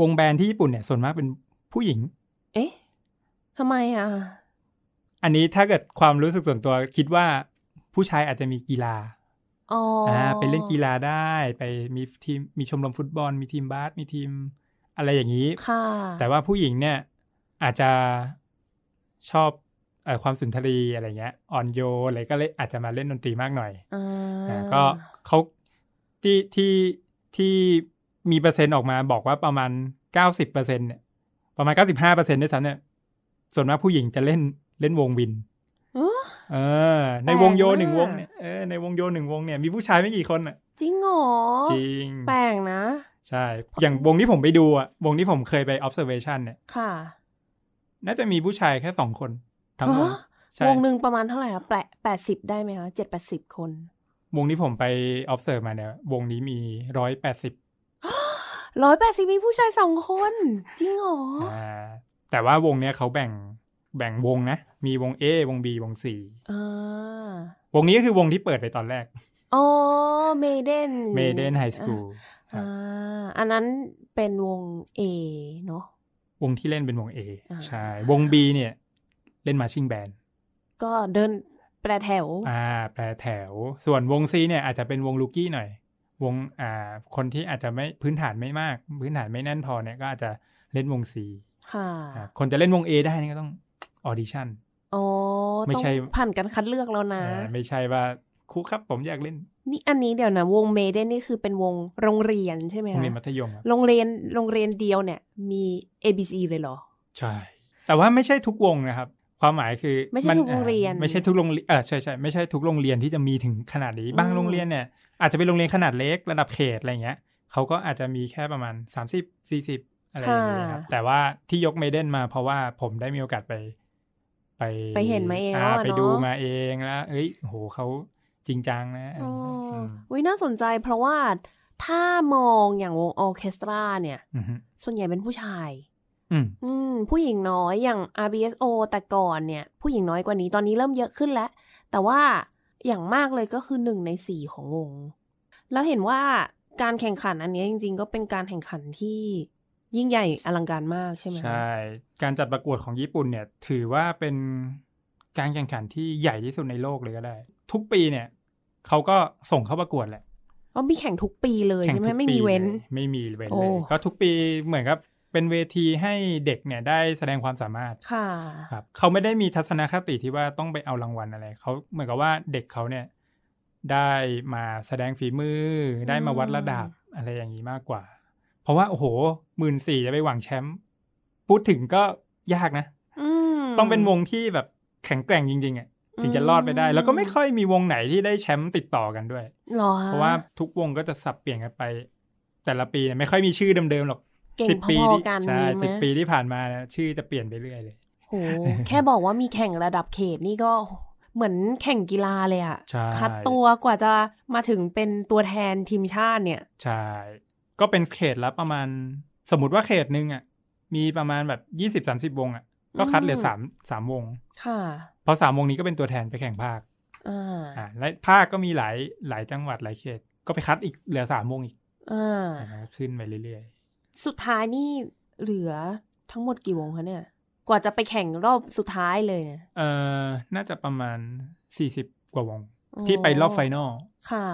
วงแบนที่ญี่ปุ่นเนี่ย ส่วนมากเป็นผู้หญิง เอ๊ะ ทำไมอ่ะอันนี้ถ้าเกิดความรู้สึกส่วนตัวคิดว่าผู้ชายอาจจะมีกีฬาอ๋อไปเล่นกีฬาได้ไปมีทีมมีชมรมฟุตบอล มีทีมบาสมีทีมอะไรอย่างนี้ ค่ะ แต่ว่าผู้หญิงเนี่ย อาจจะชอบอความสุนทรีอะไรเงี้ยอ่อนโยนอะไรก็เลยอาจจะมาเล่นดนตรีมากหน่อยอก็เขาที่ที่ที่มีเปอร์เซ็นต์ออกมาบอกว่าประมาณเก้าสิบเปอร์เซ็นเนี่ยประมาณเก้าสิบห้าเปอร์เซ็นต์ด้วยซ้ำเนี่ยส่วนมากผู้หญิงจะเล่นเล่นวงวิน เออ ในวงโยหนึ่งวงเนี่ยเออในวงโยหนึ่งวงเนี่ย มีผู้ชายไม่กี่คนอ่ะ จริงหรอจริง แปลงนะ ใช่ อย่างวงที่ผมไปดูอ่ะ วงที่ผมเคยไป observation เนี่ย ค่ะ น่าจะมีผู้ชายแค่สองคน ทั้งวงวงหนึ่งประมาณเท่าไหร่คะแปดแปดสิบได้ไหมคะเจ็ดแปดสิบคน วงที่ผมไป observe มาเนี่ย วงนี้มีร้อยแปดสิบร้อยแปดสิบมีผู้ชายสองคนจริงหรอแต่ว่าวงเนี้ยเขาแบ่งแบ่งวงนะ มีวง A วง B วง C วงนี้ก็คือวงที่เปิดไปตอนแรก อ๋อเมเดนเมเดนไฮสคูลอ่าอันนั้นเป็นวง A เนาะวงที่เล่นเป็นวง A ใช่ วง B เนี่ยเล่นมาชิ่งแบนก็เดินแปลแถว อ่า แปลแถว ส่วนวง C เนี่ยอาจจะเป็นวงลูกี้หน่อย วง อ่า คนที่อาจจะไม่พื้นฐานไม่มากพื้นฐานไม่แน่นพอเนี่ยก็อาจจะเล่นวง C ค่ะ คนจะเล่นวง A ได้นี่ก็ต้องออดิชั่นอ๋อไม่ใช่ผ่านการคัดเลือกแล้วนะไม่ใช่ว่าครูครับผมอยากเล่นนี่อันนี้เดี๋ยวนะวงเมเดนนี่คือเป็นวงโรงเรียนใช่ไหมคะโรงเรียนมัธยมโรงเรียนโรงเรียนเดียวเนี่ย มี A B C เลยเหรอใช่ แต่ว่าไม่ใช่ทุกวงนะครับ ความหมายคือไม่ใช่ทุกโรงเรียนไม่ใช่ทุกโรงเเออใช่ใช่ไม่ใช่ทุกโรงเรียนที่จะมีถึงขนาดนี้บางโรงเรียนเนี่ยอาจจะเป็นโรงเรียนขนาดเล็กระดับเขตอะไรเงี้ย เขาก็อาจจะมีแค่ประมาณ 30 40 อะไรอย่างเงี้ยครับ แต่ว่าที่ยกเมเดนมาเพราะว่าผมได้มีโอกาสไปไปไปเห็นมาเองแล้วไปดูมาเองแล้วเอ้ยโหเขาจริงจัง นะอ๋อน่าสนใจเพราะว่าถ้ามองอย่างวงออเคสตราเนี่ยส่วนใหญ่เป็นผู้ชาย อืมผู้หญิงน้อยอย่าง RBSO แต่ก่อนเนี่ยผู้หญิงน้อยกว่านี้ตอนนี้เริ่มเยอะขึ้นแล้วแต่ว่าอย่างมากเลยก็คือหนึ่งในสี่ของวงแล้วเห็นว่าการแข่งขัน อันนี้จริงๆก็เป็นการแข่งขันที่ยิ่งใหญ่อลังการมากใช่ไหมใช่การจัดประกวดของญี่ปุ่นเนี่ย ถือว่าเป็นการแข่งขันที่ใหญ่ที่สุดในโลกเลยก็ได้ทุกปีเนี่ยเขาก็ส่งเข้าประกวดแหละอ๋อมีแข่งทุกปีเลยใช่ไหมไม่มีเว้น ไม่มีเว้นเลยก็ทุกปีเหมือนกับ เป็นเวทีให้เด็กเนี่ยได้แสดงความสามารถค่ะครับเขาไม่ได้มีทัศนคติที่ว่าต้องไปเอารางวัลอะไรเขาเหมือนกับว่าเด็กเขาเนี่ยได้มาแสดงฝีมือได้มาวัดระดับอะไรอย่างนี้มากกว่าเพราะว่า โอ้โหหมื่นสี่จะไปหวังแชมป์พูดถึงก็ยากนะต้องเป็นวงที่แบบแข็งแกร่งจริง ๆ อ่ะ ถึงจะรอดไปได้ แล้วก็ไม่ค่อยมีวงไหนที่ได้แชมป์ติดต่อกันด้วยเพราะว่าทุกวงก็จะสับเปลี่ยนกันไป แต่ละปีเนี่ยไม่ค่อยมีชื่อเดิม ๆ หรอกสิบปีที่ใช่สิบปีที่ผ่านมาชื่อจะเปลี่ยนไปเรื่อยเลยโอ้แค่บอกว่ามีแข่งระดับเขตนี่ก็เหมือนแข่งกีฬาเลยอะคัดตัวกว่าจะมาถึงเป็นตัวแทนทีมชาติเนี่ยใช่ก็เป็นเขตละประมาณสมมติว่าเขตหนึ่งอ่ะมีประมาณแบบยี่สิบสามสิบวงอ่ะก็คัดเหลือสามสามวง ค่ะเพราะสามวงนี้ก็เป็นตัวแทนไปแข่งภาคอ่าและภาคก็มีหลายหลายจังหวัดหลายเขตก็ไปคัดอีกเหลือสามวงอีกอ่าขึ้นไปเรื่อยๆ สุดท้ายนี่เหลือทั้งหมดกี่วงคะเนี่ยกว่าจะไปแข่งรอบสุดท้ายเลยเนี่ยเออน่าจะประมาณสี่สิบกว่าวงที่ไปรอบไฟนอลค่ะ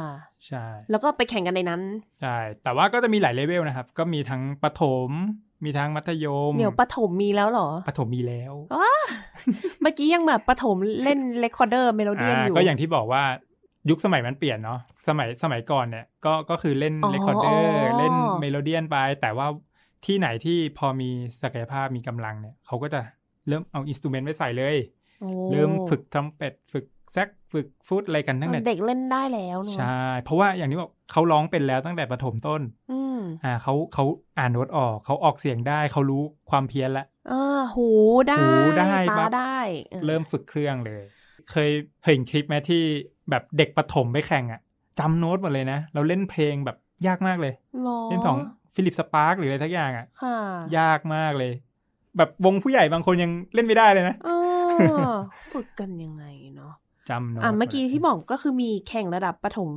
ใช่ แล้วก็ไปแข่งกันในนั้น ใช่ แต่ว่าก็จะมีหลายเลเวลนะครับ ก็มีทั้งปฐมมีทั้งมัธยมเดี๋ยวปฐมมีแล้วหรอปฐมมีแล้ว เมื่อกี้ยังแบบปฐมเล่นเลคคอร์เดอร์เมโลเดียนอยู่ ก็อย่างที่บอกว่ายุคสมัยมันเปลี่ยนเนาะ สมัยสมัยก่อนเนี่ย ก็ก็คือเล่นเลคคอร์เดอร์เล่นเมโลเดียนไป แต่ว่าที่ไหนที่พอมีศักยภาพมีกำลังเนี่ย เขาก็จะเริ่มเอาอินสตูเมนต์ไปใส่เลย เริ่มฝึกทำเป็ดฝึกแซกฝึกฟุตอะไรกันตั้งแต่เด็กเล่นได้แล้วเนะใช่เพราะว่าอย่างนี้บอกเขาร้องเป็นแล้วตั้งแต่ประถมต้นอ่าเขาเขาอ่านโน้ตออกเขาออกเสียงได้เขารู้ความเพี้ยนละอ่าหูได้หูได้ตาได้ เริ่มฝึกเครื่องเลย เคยเห็นคลิปไหมที่แบบเด็กประถมไปแข่งอ่ะจำโน้ตหมดเลยนะเราเล่นเพลงแบบยากมากเลยเล่นของฟิลิปสปาร์กหรืออะไรทักอย่างอะ่ะ ยากมากเลย แบบวงผู้ใหญ่บางคนยังเล่นไม่ได้เลยนะฝึกกันยังไงเนาะจำนอ่ะเมื่อกี้ที่บอกก็คือมีแข่งระดับประถม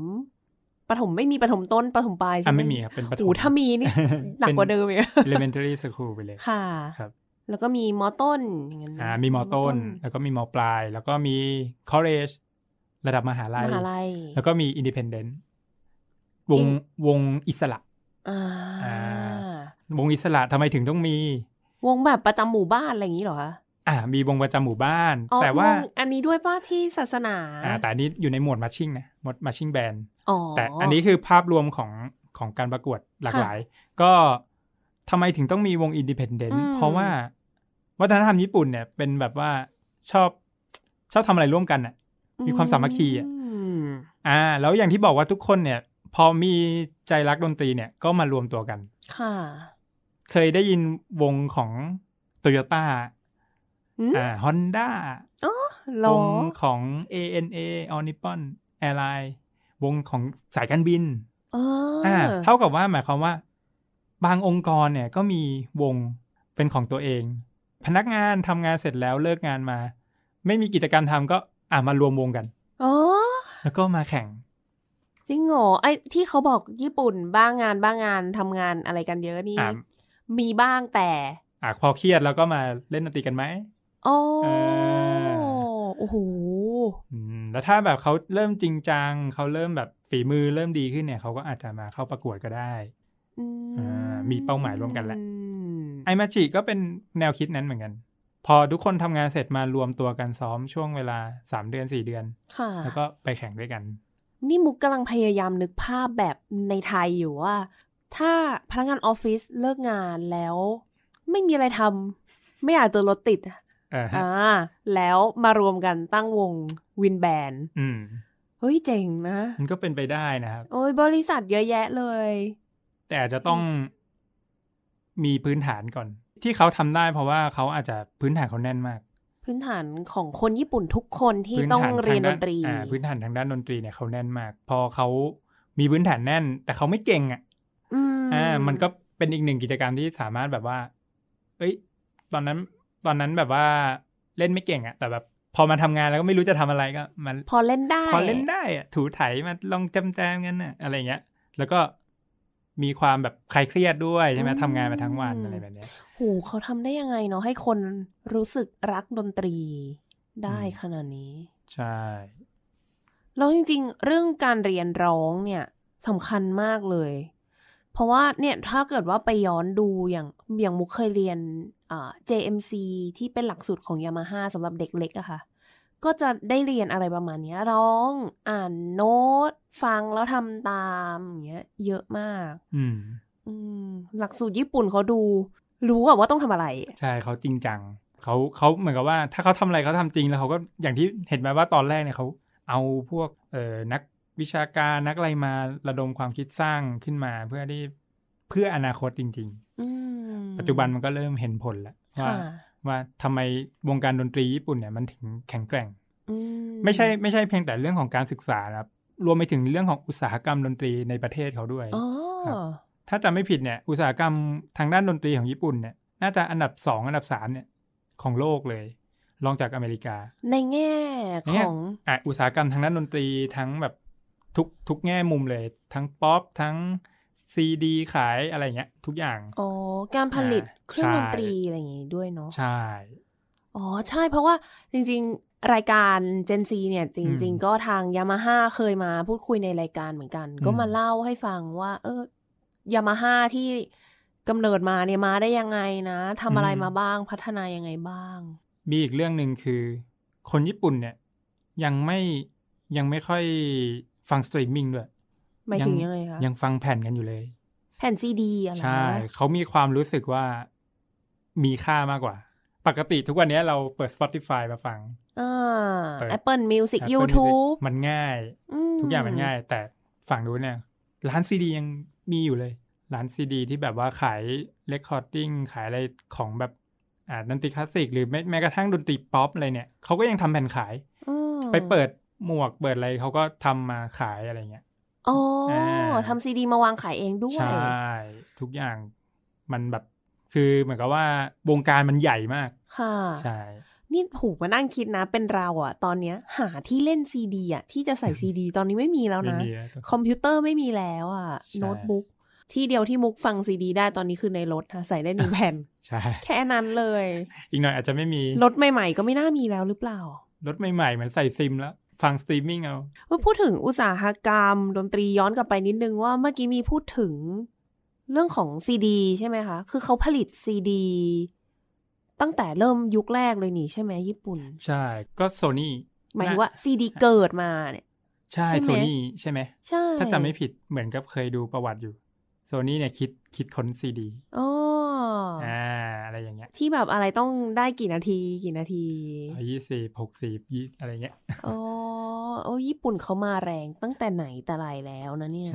ประถมไม่มีประถมต้นประถมปลายใช่ไหมอ่ไม่มีครับเป็นประถมโอ้ถ้ามีนี่หนักกว่าเดิมอีก elementary school ไปเลยค่ะครับแล้วก็มีมอต้นอย่างเงี้ยอ่ามีมอต้นแล้วก็มีมอปลาย แล้วก็มี college ระดับมหาลัยมหาลัยแล้วก็มี independent วงวงอิสระอ่าวงอิสระทำไมถึงต้องมี วงแบบประจำหมู่บ้านอะไรอย่างนี้หรอคะอ่ามีวงประจำหมู่บ้าน แต่ว่าอันนี้ด้วยป้าที่ศาสนา อ่า แต่อันนี้อยู่ในหมวดมาชิ่งนะหมวดมาชิ่งแบนแต่อันนี้คือภาพรวมของของการประกวดหลากหลาย ก็ทำไมถึงต้องมีวงอินดิเพนเดนต์เพราะว่าวัฒนธรรมญี่ปุ่นเนี่ย เป็นแบบว่าชอบ ชอบทำอะไรร่วมกันอ่ะ มีความสามัคคีอ่ะอ่า แล้วอย่างที่บอกว่าทุกคนเนี่ย พอมีใจรักดนตรีเนี่ยก็มารวมตัวกัน ค่ะ เคยได้ยินวงของโตโยต้าฮอนด้าวงของ ANA a ออ Nippon Airline วงของสายการบินเท่ากับว่าหมายความว่า บางองค์กรเนี่ยก็มีวงเป็นของตัวเอง พนักงานทำงานเสร็จแล้วเลิกงานมา ไม่มีกิจกรรมทำก็ อ่มารวมวงกันอแล้วก็มาแข่ง จริงเหรอไอ้ ที่เขาบอกญี่ปุ่นบ้างงานบ้างงานทำงานอะไรกันเยอะนี่ มีบ้างแต่ อ่ะพอเครียดแล้วก็มาเล่นดนตรีกันไหมโอ้โหแล้วถ้าแบบเขาเริ่มจริงจังเขาเริ่มแบบฝีมือเริ่มดีขึ้นเนี่ยเขาก็อาจจะมาเข้าประกวดก็ได้ มีเป้าหมายรวมกันแหละไอมาจิก็เป็นแนวคิดนั้นเหมือนกัน พอทุกคนทำงานเสร็จมารวมตัวกันซ้อมช่วงเวลาสามเดือนสี่เดือนแล้วก็ไปแข่งด้วยกัน นี่มุกกำลังพยายามนึกภาพแบบในไทยอยู่ว่าถ้าพนักงานออฟฟิศเลิกงานแล้ว ไม่มีอะไรทำไม่อยากเจอรถติดอ่าแล้วมารวมกันตั้งวงวินแบนอืมเฮ้ยเจ๋งนะมันก็เป็นไปได้นะครับโอ้ยบริษัทเยอะแยะเลย แต่อาจจะต้องมีพื้นฐานก่อน ที่เขาทำได้เพราะว่าเขาอาจจะพื้นฐานเขาแน่นมาก พื้นฐานของคนญี่ปุ่นทุกคนที่ต้องเรียนดนตรี พื้นฐานทางด้านดนตรีเนี่ย เขาแน่นมาก พอเขามีพื้นฐานแน่น แต่เขาไม่เก่งอ่ะอ่ามันก็เป็นอีกหนึ่งกิจกรรมที่สามารถแบบว่า เอ้ย ตอนนั้นตอนนั้นแบบว่าเล่นไม่เก่งอะแต่แบบ พอมาทำงานแล้วก็ไม่รู้จะทำอะไรก็มัน พอเล่นได้ พอเล่นได้อะถูไถมาลองจำแจมกันอะอะไรเงี้ย แล้วก็มีความแบบคลายเครียดด้วย ใช่ไหมทำงานมาทั้งวันอะไรแบบนี้โหเขาทำได้ยังไงเนาะให้คนรู้สึกรักดนตรีได้ขนาดนี้ ใช่แล้วจริง ๆ เรื่องการเรียนร้องเนี่ยสำคัญมากเลยเพราะว่าเนี่ยถ้าเกิดว่าไปย้อนดูอย่างอย่างมุกเคยเรียนอ่า JMC ที่เป็นหลักสูตรของยามาฮ่าสำหรับเด็กเล็กอะค่ะ ก็จะได้เรียนอะไรประมาณนี้ร้อง อ่านโน้ต ฟังแล้วทำตามอย่างเงี้ยเยอะมากอืมอืมหลักสูตรญี่ปุ่นเขาดูรู้อะว่าต้องทำอะไร ใช่เขาจริงจังเขาเขาเหมือนกับว่าถ้าเขาทำอะไรเขาทำจริง แล้วเขาก็อย่างที่เห็นไหมว่าตอนแรกเนี่ยเขาเอาพวกเอ่อนักวิชาการนักอะไรมาระดมความคิดสร้างขึ้นมาเพื่อที่เพื่ออนาคตจริงๆปัจจุบันมันก็เริ่มเห็นผลแล้วว่าว่าทำไมวงการดนตรีญี่ปุ่นเนี่ยมันถึงแข็งแกร่ง ไม่ใช่ไม่ใช่เพียงแต่เรื่องของการศึกษาครับ รวมไปถึงเรื่องของอุตสาหกรรมดนตรีในประเทศเขาด้วย ถ้าจำไม่ผิดเนี่ยอุตสาหกรรมทางด้านดนตรีของญี่ปุ่นเนี่ยน่าจะอันดับสองอันดับสามเนี่ยของโลกเลย รองจากอเมริกา ในแง่ของอุตสาหกรรมทางด้านดนตรีทั้งแบบทุกทุกแง่มุมเลย ทั้งป๊อปทั้งซีดีขายอะไรเงี้ยทุกอย่าง อ๋อการผลิตเครื่องดนตรี อะไรอย่างงี้ด้วยเนาะใช่ อ๋อใช่เพราะว่าจริง ๆ รายการเจนซีเนี่ย จริง ๆ ก็ทางยามาฮ่าเคยมาพูดคุยในรายการเหมือนกัน ก็มาเล่าให้ฟังว่า เออยามาฮ่าที่กำเนิดมาเนี่ยมาได้ยังไงนะทำอะไรมาบ้างพัฒนายังไงบ้าง มีอีกเรื่องหนึ่งคือ คนญี่ปุ่นเนี่ย ยังไม่ยังไม่ค่อยฟังสตรีมมิ่งด้วยหมายถึงยังไงคะยังฟังแผ่นกันอยู่เลย แผ่นซีดี อะไร ใช่ เขามีความรู้สึกว่ามีค่ามากกว่า ปกติทุกวันนี้เราเปิด Spotify มาฟังแอ p เปิลมิวสิกยูทูบมันง่าย ทุกอย่างมันง่าย แต่ฝั่งนู้นเนี่ย ร้านซีดียังมีอยู่เลย ร้านซีดี ที่แบบว่าขายเรคคอร์ดดิ้งขายอะไรของแบบอ่าดนตรีคลาสสิกหรือแม้แม้กระทั่งดนตรีป๊อปอะไรเนี่ยเขาก็ยังทำแผ่นขายไปเปิดหมวกเปิดอะไรเขาก็ทำมาขายอะไรเงี้ย อ๋อทำซีดี มาวางขายเองด้วย ใช่ ทุกอย่างมันแบบคือเหมือนกับว่าวงการมันใหญ่มาก ค่ะ ใช่ นี่ผูกมานั่งคิดนะเป็นเราอะตอนเนี้ย หาที่เล่นซีดีอะที่จะใส่ซีดี ตอนนี้ไม่มีแล้วนะคอมพิวเตอร์ไม่มีแล้วอะโน้ตบุ๊กที่เดียวที่มุกฟังซีดี ได้ตอนนี้คือในรถใส่ได้หนึ่งแผ่นใช่ แค่นั้นเลย อีกหน่อย อาจจะไม่มีรถใหม่ ๆ ก็ไม่น่ามีแล้วหรือเปล่ารถใหม่ๆเหมือนใส่ซิมแล้วฟังสตรีมมิ่งเอา ว่าพูดถึงอุตสาหกรรม ดนตรีย้อนกลับไปนิดนึงว่าเมื่อกี้มีพูดถึงเรื่องของซีดี ใช่ไหมคะ คือเขาผลิตซีดี ตั้งแต่เริ่มยุคแรกเลยนี่ใช่ไหมญี่ปุ่น ใช่ ก็โซนี่ หมายว่า ซีดีเกิดมาเนี่ย ใช่โซนี่ใช่ไหม ใช่ ถ้าจำไม่ผิดเหมือนกับเคยดูประวัติอยู่โซนี่เนี่ยคิดคิดค้นซีดีอ๋ออ่าอะไรอย่างเงี้ย ที่แบบอะไรต้องได้กี่นาทีกี่นาทียี่สิบหกสิบยี่อะไรเงี้ย อ๋อโอ้ญี่ปุ่นเขามาแรงตั้งแต่ไหนแต่ไรแล้วนะเนี่ย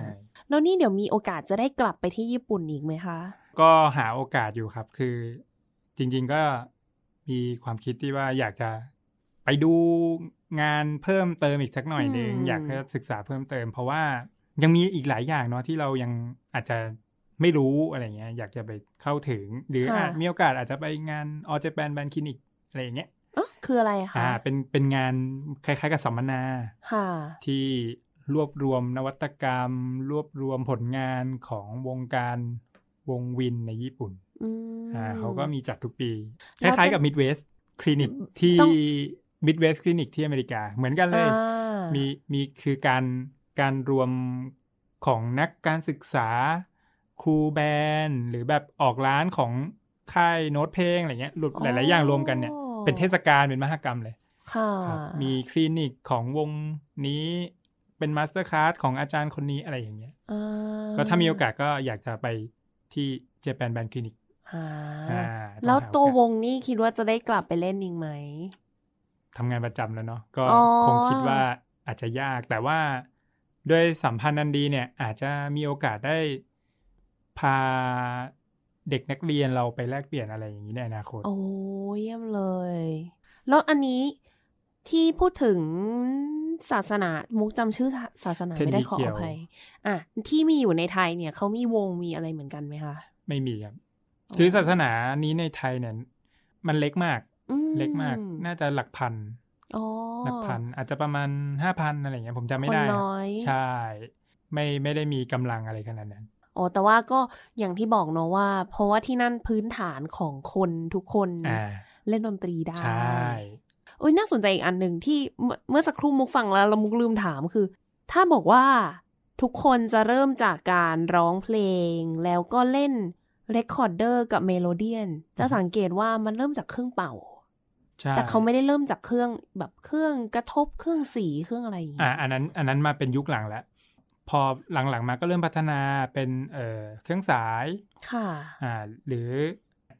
แล้วนี่เดี๋ยวมีโอกาสจะได้กลับไปที่ญี่ปุ่นอีกไหมคะ ก็หาโอกาสอยู่ครับ คือจริง ๆก็มีความคิดที่ว่าอยากจะไปดูงานเพิ่มเติมอีกสักหน่อยหนึ่ง อยากจะศึกษาเพิ่มเติมเพราะว่ายังมีอีกหลายอย่างเนาะที่เรายังอาจจะไม่รู้อะไรเงี้ยอยากจะไปเข้าถึง หรืออมีโอกาสอาจจะไปงานออเจแปนแบนคลินิกอะไรอย่างเงี้ยอ๋อคืออะไรคะอ่าเป็นเป็นงานคล้ายๆกับสัมมนาที่รวบรวมนวัตกรรมรวบรวมผลงานของวงการวงวินในญี่ปุ่นอ่าเขาก็มีจัดทุกปี คล้ายๆกับ Midwest คลินิกที่ Midwest คลินิกที่อเมริกา เหมือนกันเลย มีมีคือการการรวมของนักการศึกษา ครูแบน หรือแบบออกร้านของค่าย โน้ตเพลงอะไรเงี้ยหลุด หลาย ๆ อย่างรวมกันเนี่ย เป็นเทศกาลเป็นมหกรรมเลยมีคลินิกของวงนี้เป็นมาสเตอร์คลาสของอาจารย์คนนี้อะไรอย่างเงี้ยก็ถ้ามีโอกาสก็อยากจะไปที่เจแปนแบนคลินิกแล้วตัววงนี้คิดว่าจะได้กลับไปเล่นอีกไหมทำงานประจำแล้วเนาะก็คงคิดว่าอาจจะยากแต่ว่าด้วยสัมพันธ์อันดีเนี่ย อาจจะมีโอกาสได้พาเด็กนักเรียนเราไปแลกเปลี่ยนอะไรอย่างนี้ในอนาคตโอ้เยี่ยมเลย แล้วอันนี้ที่พูดถึงศาสนามุกจำชื่อศาสนาไม่ได้ขออภัยอ่ะที่มีอยู่ในไทยเนี่ยเขามีวงมีอะไรเหมือนกันไหมคะไม่มีครับคือศาสนานี้ในไทยเนี่ยมันเล็กมากเล็กมาก น่าจะหลักพันอ๋อหลักพันอาจจะประมาณห้าพันอะไรเงี้ยผมจำไม่ได้ใช่ ไม่ไม่ได้มีกำลังอะไรขนาดนั้นอ๋อแต่ว่าก็อย่างที่บอกเนาะว่า เพราะว่าที่นั่นพื้นฐานของคนทุกคนเล่นดนตรีได้ใช่โอ้ยน่าสนใจอีกอันหนึ่งที่เมื่อสักครู่มุกฟังแล้วเรามุกลืมถามคือ ถ้าบอกว่าทุกคนจะเริ่มจากการร้องเพลง แล้วก็เล่นเรคคอร์เดอร์กับเมโลเดียนจะสังเกตว่ามันเริ่มจากเครื่องเป่าแต่เขาไม่ได้เริ่มจากเครื่องแบบเครื่องกระทบเครื่องสีเครื่องอะไรอย่างเงี้ยอ่าอันนั้น อันนั้นมาเป็นยุคหลังแล้วพอหลังๆมาก็เริ่มพัฒนาเป็นเอ่อเครื่องสายค่ะอ่า หรือ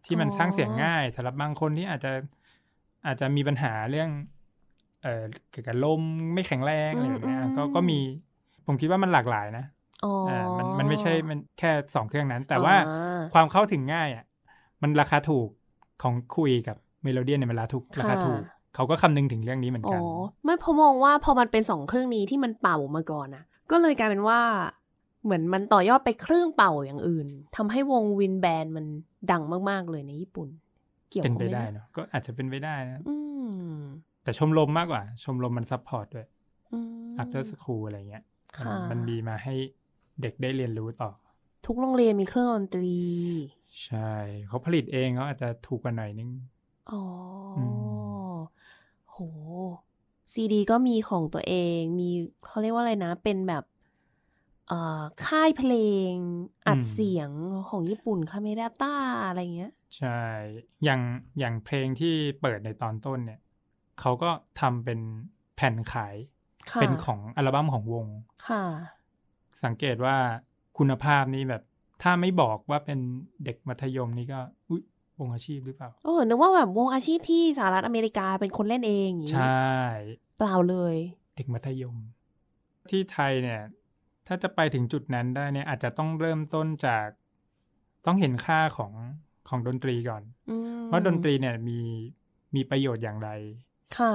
ที่มันสร้างเสียงง่ายสำหรับบางคนที่อาจจะอาจจะมีปัญหาเรื่อง เอ่อเกี่ยวกับลมไม่แข็งแรงอะไรางเงี้ก็ก็มีผมคิดว่ามันหลากหลายนะอ่ามันมันไม่ใช่มันแค่สองเครื่องนั้น แต่ว่าความเข้าถึงง่าย อ่ะ มันราคาถูกของคุยกับเมโลเดียนในเวลาถูกราคาถูกเขาก็คำนึงถึงเรื่องนี้เหมือนกันอ๋อไม่พอมองว่าพอมันเป็นสองเครื่องนี้ที่มันเป่ามาก่อนอะก็เลยกลายเป็นว่า เหมือนมันต่อยอดไปเครื่องเป่าอย่างอื่น ทำให้วงวินแบนมันดังมาก ๆ เลยในญี่ปุ่นเกี่ยวเป็นไปได้เนาะก็อาจจะเป็นไปได้นะแต่ชมรมมากกว่าชมรมมันซัพพอร์ตด้วยอัพเตอร์สคูลอะไรเงี้ยมันมีมาให้เด็กได้เรียนรู้ต่อ ทุกโรงเรียนมีเครื่องดนตรี ใช่เขาผลิตเองเขาอาจจะถูกกว่าหน่อยนึงอ๋อ โห ซีดี ก็มีของตัวเอง มีเขาเรียกว่าอะไรนะ เป็นแบบค่ายเพลงอัดเสียงของญี่ปุ่นคาเมราต้าอะไรเงี้ย ใช่ อย่างอย่างเพลงที่เปิดในตอนต้นเนี่ย เขาก็ทำเป็นแผ่นขาย เป็นของอัลบั้มของวง ค่ะ สังเกตว่าคุณภาพนี้แบบ ถ้าไม่บอกว่าเป็นเด็กมัธยมนี่ก็อุยวงอาชีพหรือเปล่า เออ นึกว่าแบบวงอาชีพที่สหรัฐอเมริกาเป็นคนเล่นเองอย่างนี้ใช่ เปล่าเลย เด็กมัธยม ที่ไทยเนี่ย ถ้าจะไปถึงจุดนั้นได้เนี่ย อาจจะต้องเริ่มต้นจากต้องเห็นค่าของของดนตรีก่อนว่าดนตรีเนี่ยมีมีประโยชน์อย่างไร ค่ะ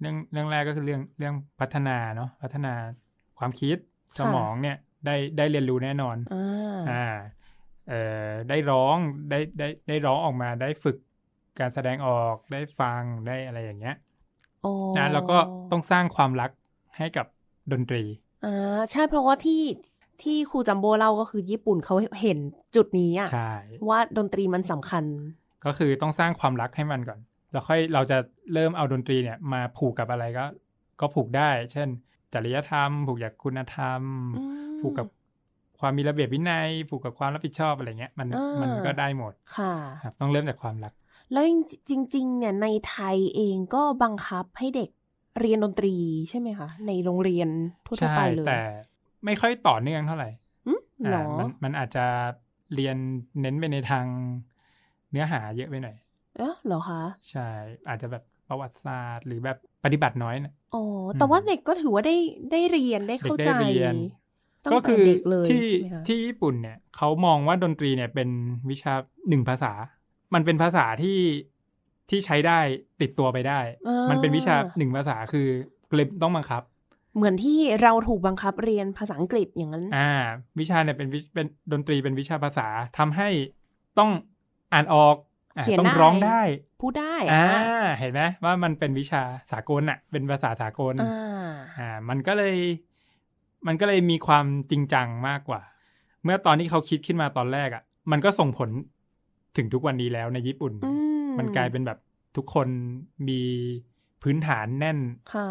เรื่องเรื่องแรกก็คือเรื่องเรื่องพัฒนาเนาะ พัฒนาความคิดสมองเนี่ย ได้ได้เรียนรู้แน่นอนอ่าได้ร้องได้ได้ได้ร้องออกมาได้ฝึกการแสดงออกได้ฟังได้อะไรอย่างเงี้ยนะแล้วก็ต้องสร้างความรักให้กับดนตรีอ่าใช่เพราะว่าที่ที่ครูจัมโบเล่าก็คือญี่ปุ่นเขาเห็นจุดนี้อ่ะ ว่าดนตรีมันสำคัญ ก็คือต้องสร้างความรักให้มันก่อนแล้วค่อยเราจะเริ่มเอาดนตรีเนี่ย มาผูกกับอะไรก็ ก็ผูกได้ เช่น จริยธรรม ผูกกับคุณธรรมผูกกับความมีระเบียบวินัยผูกกับความรับผิดชอบอะไรเงี้ยมันมันก็ได้หมด ค่ะครับต้องเริ่มจากความรัก แล้วจริง ๆ เนี่ยในไทยเองก็บังคับให้เด็กเรียนดนตรีใช่ไหมคะ ในโรงเรียนทั่วไปเลยแต่ไม่ค่อยต่อเนื่องเท่าไหร่หรอมันมันอาจจะเรียนเน้นไปในทางเนื้อหาเยอะไปหน่อย เออเหรอคะ ใช่ อาจจะแบบประวัติศาสตร์หรือแบบปฏิบัติน้อยนะอ๋อแต่ว่าเด็กก็ถือว่าได้ได้เรียนได้เข้าใจก็คือที่ที่ญี่ปุ่นเนี่ยเขามองว่าดนตรีเนี่ย เป็นวิชาหนึ่งภาษา มันเป็นภาษาที่ที่ใช้ได้ติดตัวไปได้ มันเป็นวิชาหนึ่งภาษาคือเลบต้องบังคับ เหมือนที่เราถูกบังคับเรียนภาษาอังกฤษอย่างนั้น อ่าวิชาเนี่ยเป็นวิเป็นดนตรีเป็นวิชาภาษา ทำให้ต้องอ่านออกเขียนต้องร้องได้พูดได้ อ่า เห็นไหมว่ามันเป็นวิชาสากลอะเป็นภาษาสากล อ่ามันก็เลยมันก็เลยมีความจริงจังมากกว่า เมื่อตอนที่เขาคิดขึ้นมาตอนแรกอะ่ะ มันก็ส่งผลถึงทุกวันนี้แล้วในญี่ปุ่น มันกลายเป็นแบบทุกคนมีพื้นฐานแน่น ค่ะ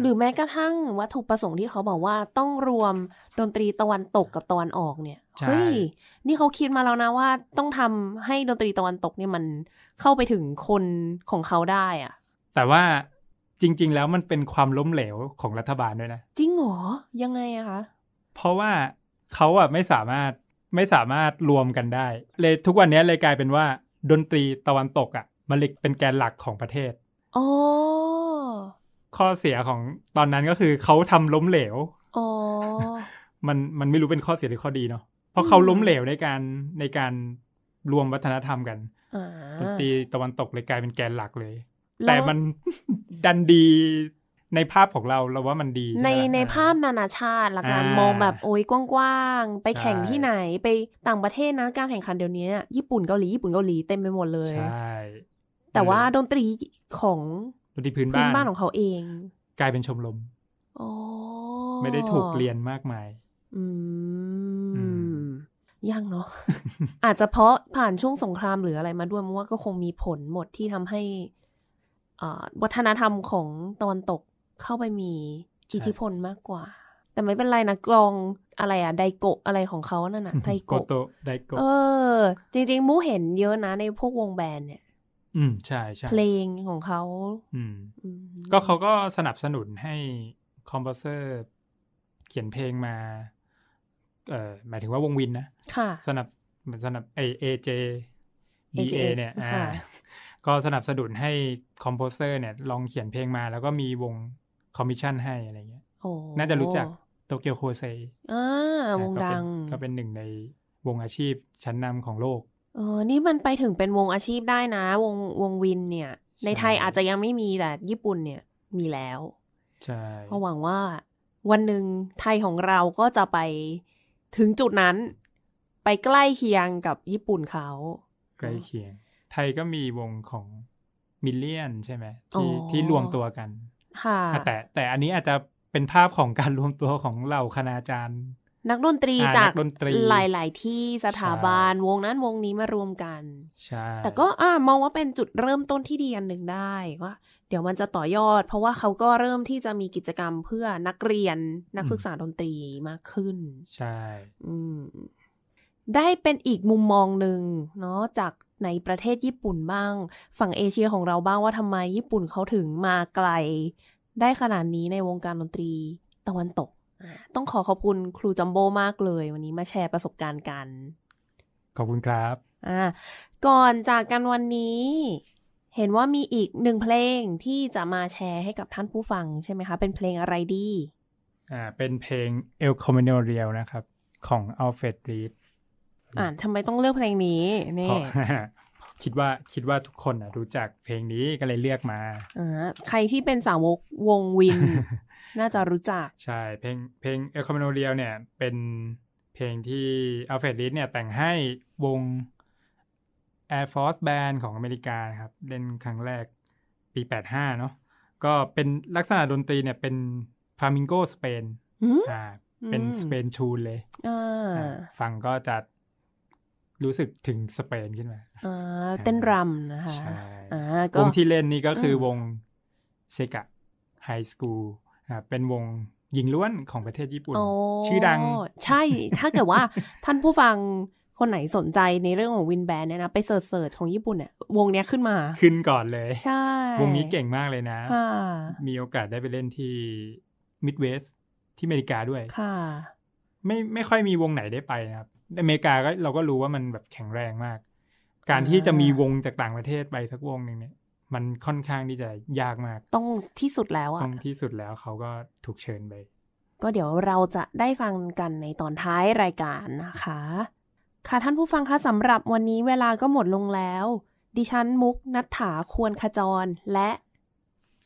หรือแม้กระทั่งวัตถุประสงค์ที่เขาบอกว่าต้องรวมดนตรีตะวันตกกับตะวันออกเนี่ย เฮ้ย นี่เขาคิดมาแล้วนะว่า ต้องทำให้ดนตรีตะวันตกเนี่ยมันเข้าไปถึงคนของเขาได้อะแต่ว่าจริง ๆ แล้วมันเป็นความล้มเหลวของรัฐบาลด้วยนะจริงเหรอยังไงอะคะเพราะว่าเขาอะไม่สามารถไม่สามารถรวมกันได้ เลยทุกวันนี้เลยกลายเป็นว่า ดนตรีตะวันตกอะมันเลเป็นแกนหลักของประเทศอ๋อข้อเสียของตอนนั้นก็คือเขาทำล้มเหลวอ๋อมันมันไม่รู้เป็นข้อเสียหรือข้อดีเนาะเพราะเขาล้มเหลวในการในการรวมวัฒนธรรมกันดนตรีตะวันตกเลยกลายเป็นแกนหลักเลยแต่มันดันดีในภาพของเรา เราว่ามันดี ในในภาพนานาชาติละกันมองแบบโอ้ยกว้างๆไปแข่งที่ไหนไปต่างประเทศนะการแข่งขันเดี๋ยวนี้ญี่ปุ่นเกาหลีญี่ปุ่นเกาหลีเต็มไปหมดเลยใช่แต่ว่าดนตรีของดนตรีพื้นบ้านบ้านของเขาเอง กลายเป็นชมรมอไม่ได้ถูกเรียนมากมาย อืม ยังเนาะอาจจะเพราะผ่านช่วงสงครามหรืออะไรมาด้วยมั้ว่าก็คงมีผลหมดที่ทำให้วัฒนธรรมของตะวันตกเข้าไปมีอิทธิพลมากกว่า แต่ไม่เป็นไรนะ กลองอะไรอะไดโกะอะไรของเขานั่นนะไดโกะไดโกะเออ จริง ๆมูเห็นเยอะนะ ในพวกวงแบนเนี่ยอืมใช่ใช่เพลงของเขาอืมก็เขาก็สนับสนุนให้คอมโพเซอร์ เขียนเพลงมาเอ่อหมายถึงว่าวงวินนะ ค่ะ สนับสนับเอเอเจบีเอเนี่ย อ่า ก็สนับสนุนให้คอมโพเซอร์เนี่ย ลองเขียนเพลงมาแล้วก็มีวงคอมมิชชั่นให้อะไรเงี้ยน่าจะรู้จักโตเกียวโคเซอ่วงดังก็เป็นหนึ่งในวงอาชีพชั้นนำของโลกเออนี่มันไปถึงเป็นวงอาชีพได้นะวงวงวินเนี่ย ในไทยอาจจะยังไม่มี แต่ญี่ปุ่นเนี่ยมีแล้ว ใช่ก็หวังว่าวันหนึ่งไทยของเราก็จะไปถึงจุดนั้นไปใกล้เคียงกับญี่ปุ่นเขาใกล้เคียง ไทยก็มีวงของมิลเลียนใช่ไหม ที่ที่รวมตัวกัน ค่ะแต่ แต่อันนี้อาจจะเป็นภาพของการรวมตัวของเหล่าคณาจารย์นักดนตรีจากหลาย ๆ ที่สถาบันวงนั้นวงนี้มารวมกันแต่ก็อ่ามองว่าเป็นจุดเริ่มต้นที่ดีอันหนึ่งได้ว่า เดี๋ยวมันจะต่อยอด เพราะว่าเขาก็เริ่มที่จะมีกิจกรรมเพื่อนักเรียนนักศึกษาดนตรีมากขึ้น ใช่ อืมได้เป็นอีกมุมมองหนึ่งเนาะจากในประเทศญี่ปุ่นบ้าง ฝั่งเอเชียของเราบ้างว่าทำไมญี่ปุ่นเขาถึงมาไกล ได้ขนาดนี้ในวงการดนตรีตะวันตก ต้องขอขอบคุณครูจัมโบ้มากเลยวันนี้มาแชร์ประสบการณ์กัน ขอบคุณครับอ่าก่อนจากกันวันนี้ เห็นว่ามีอีกหนึ่งเพลงที่จะมาแชร์ให้กับท่านผู้ฟังใช่ไหมคะ เป็นเพลงอะไรดีอ่าเป็นเพลง El Comino Real นะครับ ของ Alfred Reed อ่าทำไมต้องเลือกเพลงนี้เนี่ คิดว่าคิดว่าทุกคนนะรู้จักเพลงนี้ก็เลยเลือกมาอใครที่เป็นสาวกวงวินน่าจะรู้จัก ใช่ เพลงเพลงเอคอมโนเรียลเนี่ย เป็นเพลงที่อัลเฟรดลิสเนี่ยแต่งให้วง Air Force Band ของอเมริกาครับเล่นครั้งแรกปี 85เนาะก็เป็นลักษณะดนตรีเนี่ยเป็นฟามิงโกสเปนอ่าเป็นสเปนทูนเลยฟังก็จะรู้สึกถึงสเปนขึ้นมาเต้นรำนะคะใช่วงที่เล่นนี่ก็คือวงเซกะไฮสคูลเป็นวงหญิงล้วนของประเทศญี่ปุ่น ชื่อดัง ใช่ ถ้าเกิดว่าท่านผู้ฟังคนไหนสนใจในเรื่องของวินแบนเนี่ยนะไปเสิร์ชของญี่ปุ่นเนี่ยวงเนี้ยขึ้นมา ขึ้นก่อนเลยใช่วงนี้เก่งมากเลยนะมีโอกาสได้ไปเล่นที่มิดเวสที่อเมริกาด้วย ค่ะ ไม่ไม่ค่อยมีวงไหนได้ไปนะครับอเมริกาก็เราก็รู้ว่ามันแบบแข็งแรงมาก การที่จะมีวงจากต่างประเทศไปสักวงหนึ่งเนี่ยมันค่อนข้างที่จะยากมาก ต้องที่สุดแล้วอะต้องที่สุดแล้วเขาก็ถูกเชิญไปก็เดี๋ยวเราจะได้ฟังกันในตอนท้ายรายการนะคะค่ะท่านผู้ฟังคะสำหรับวันนี้เวลาก็หมดลงแล้ว ดิฉันมุกนัฐถาควรขจรและ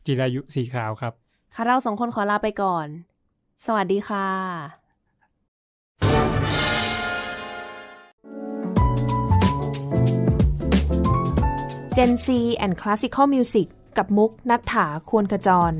จิรายุสีขาวครับค่ะเราสองคนขอลาไปก่อน สวัสดีค่ะ Gen C and Classical Music กับมุกนัฐถาควรขจร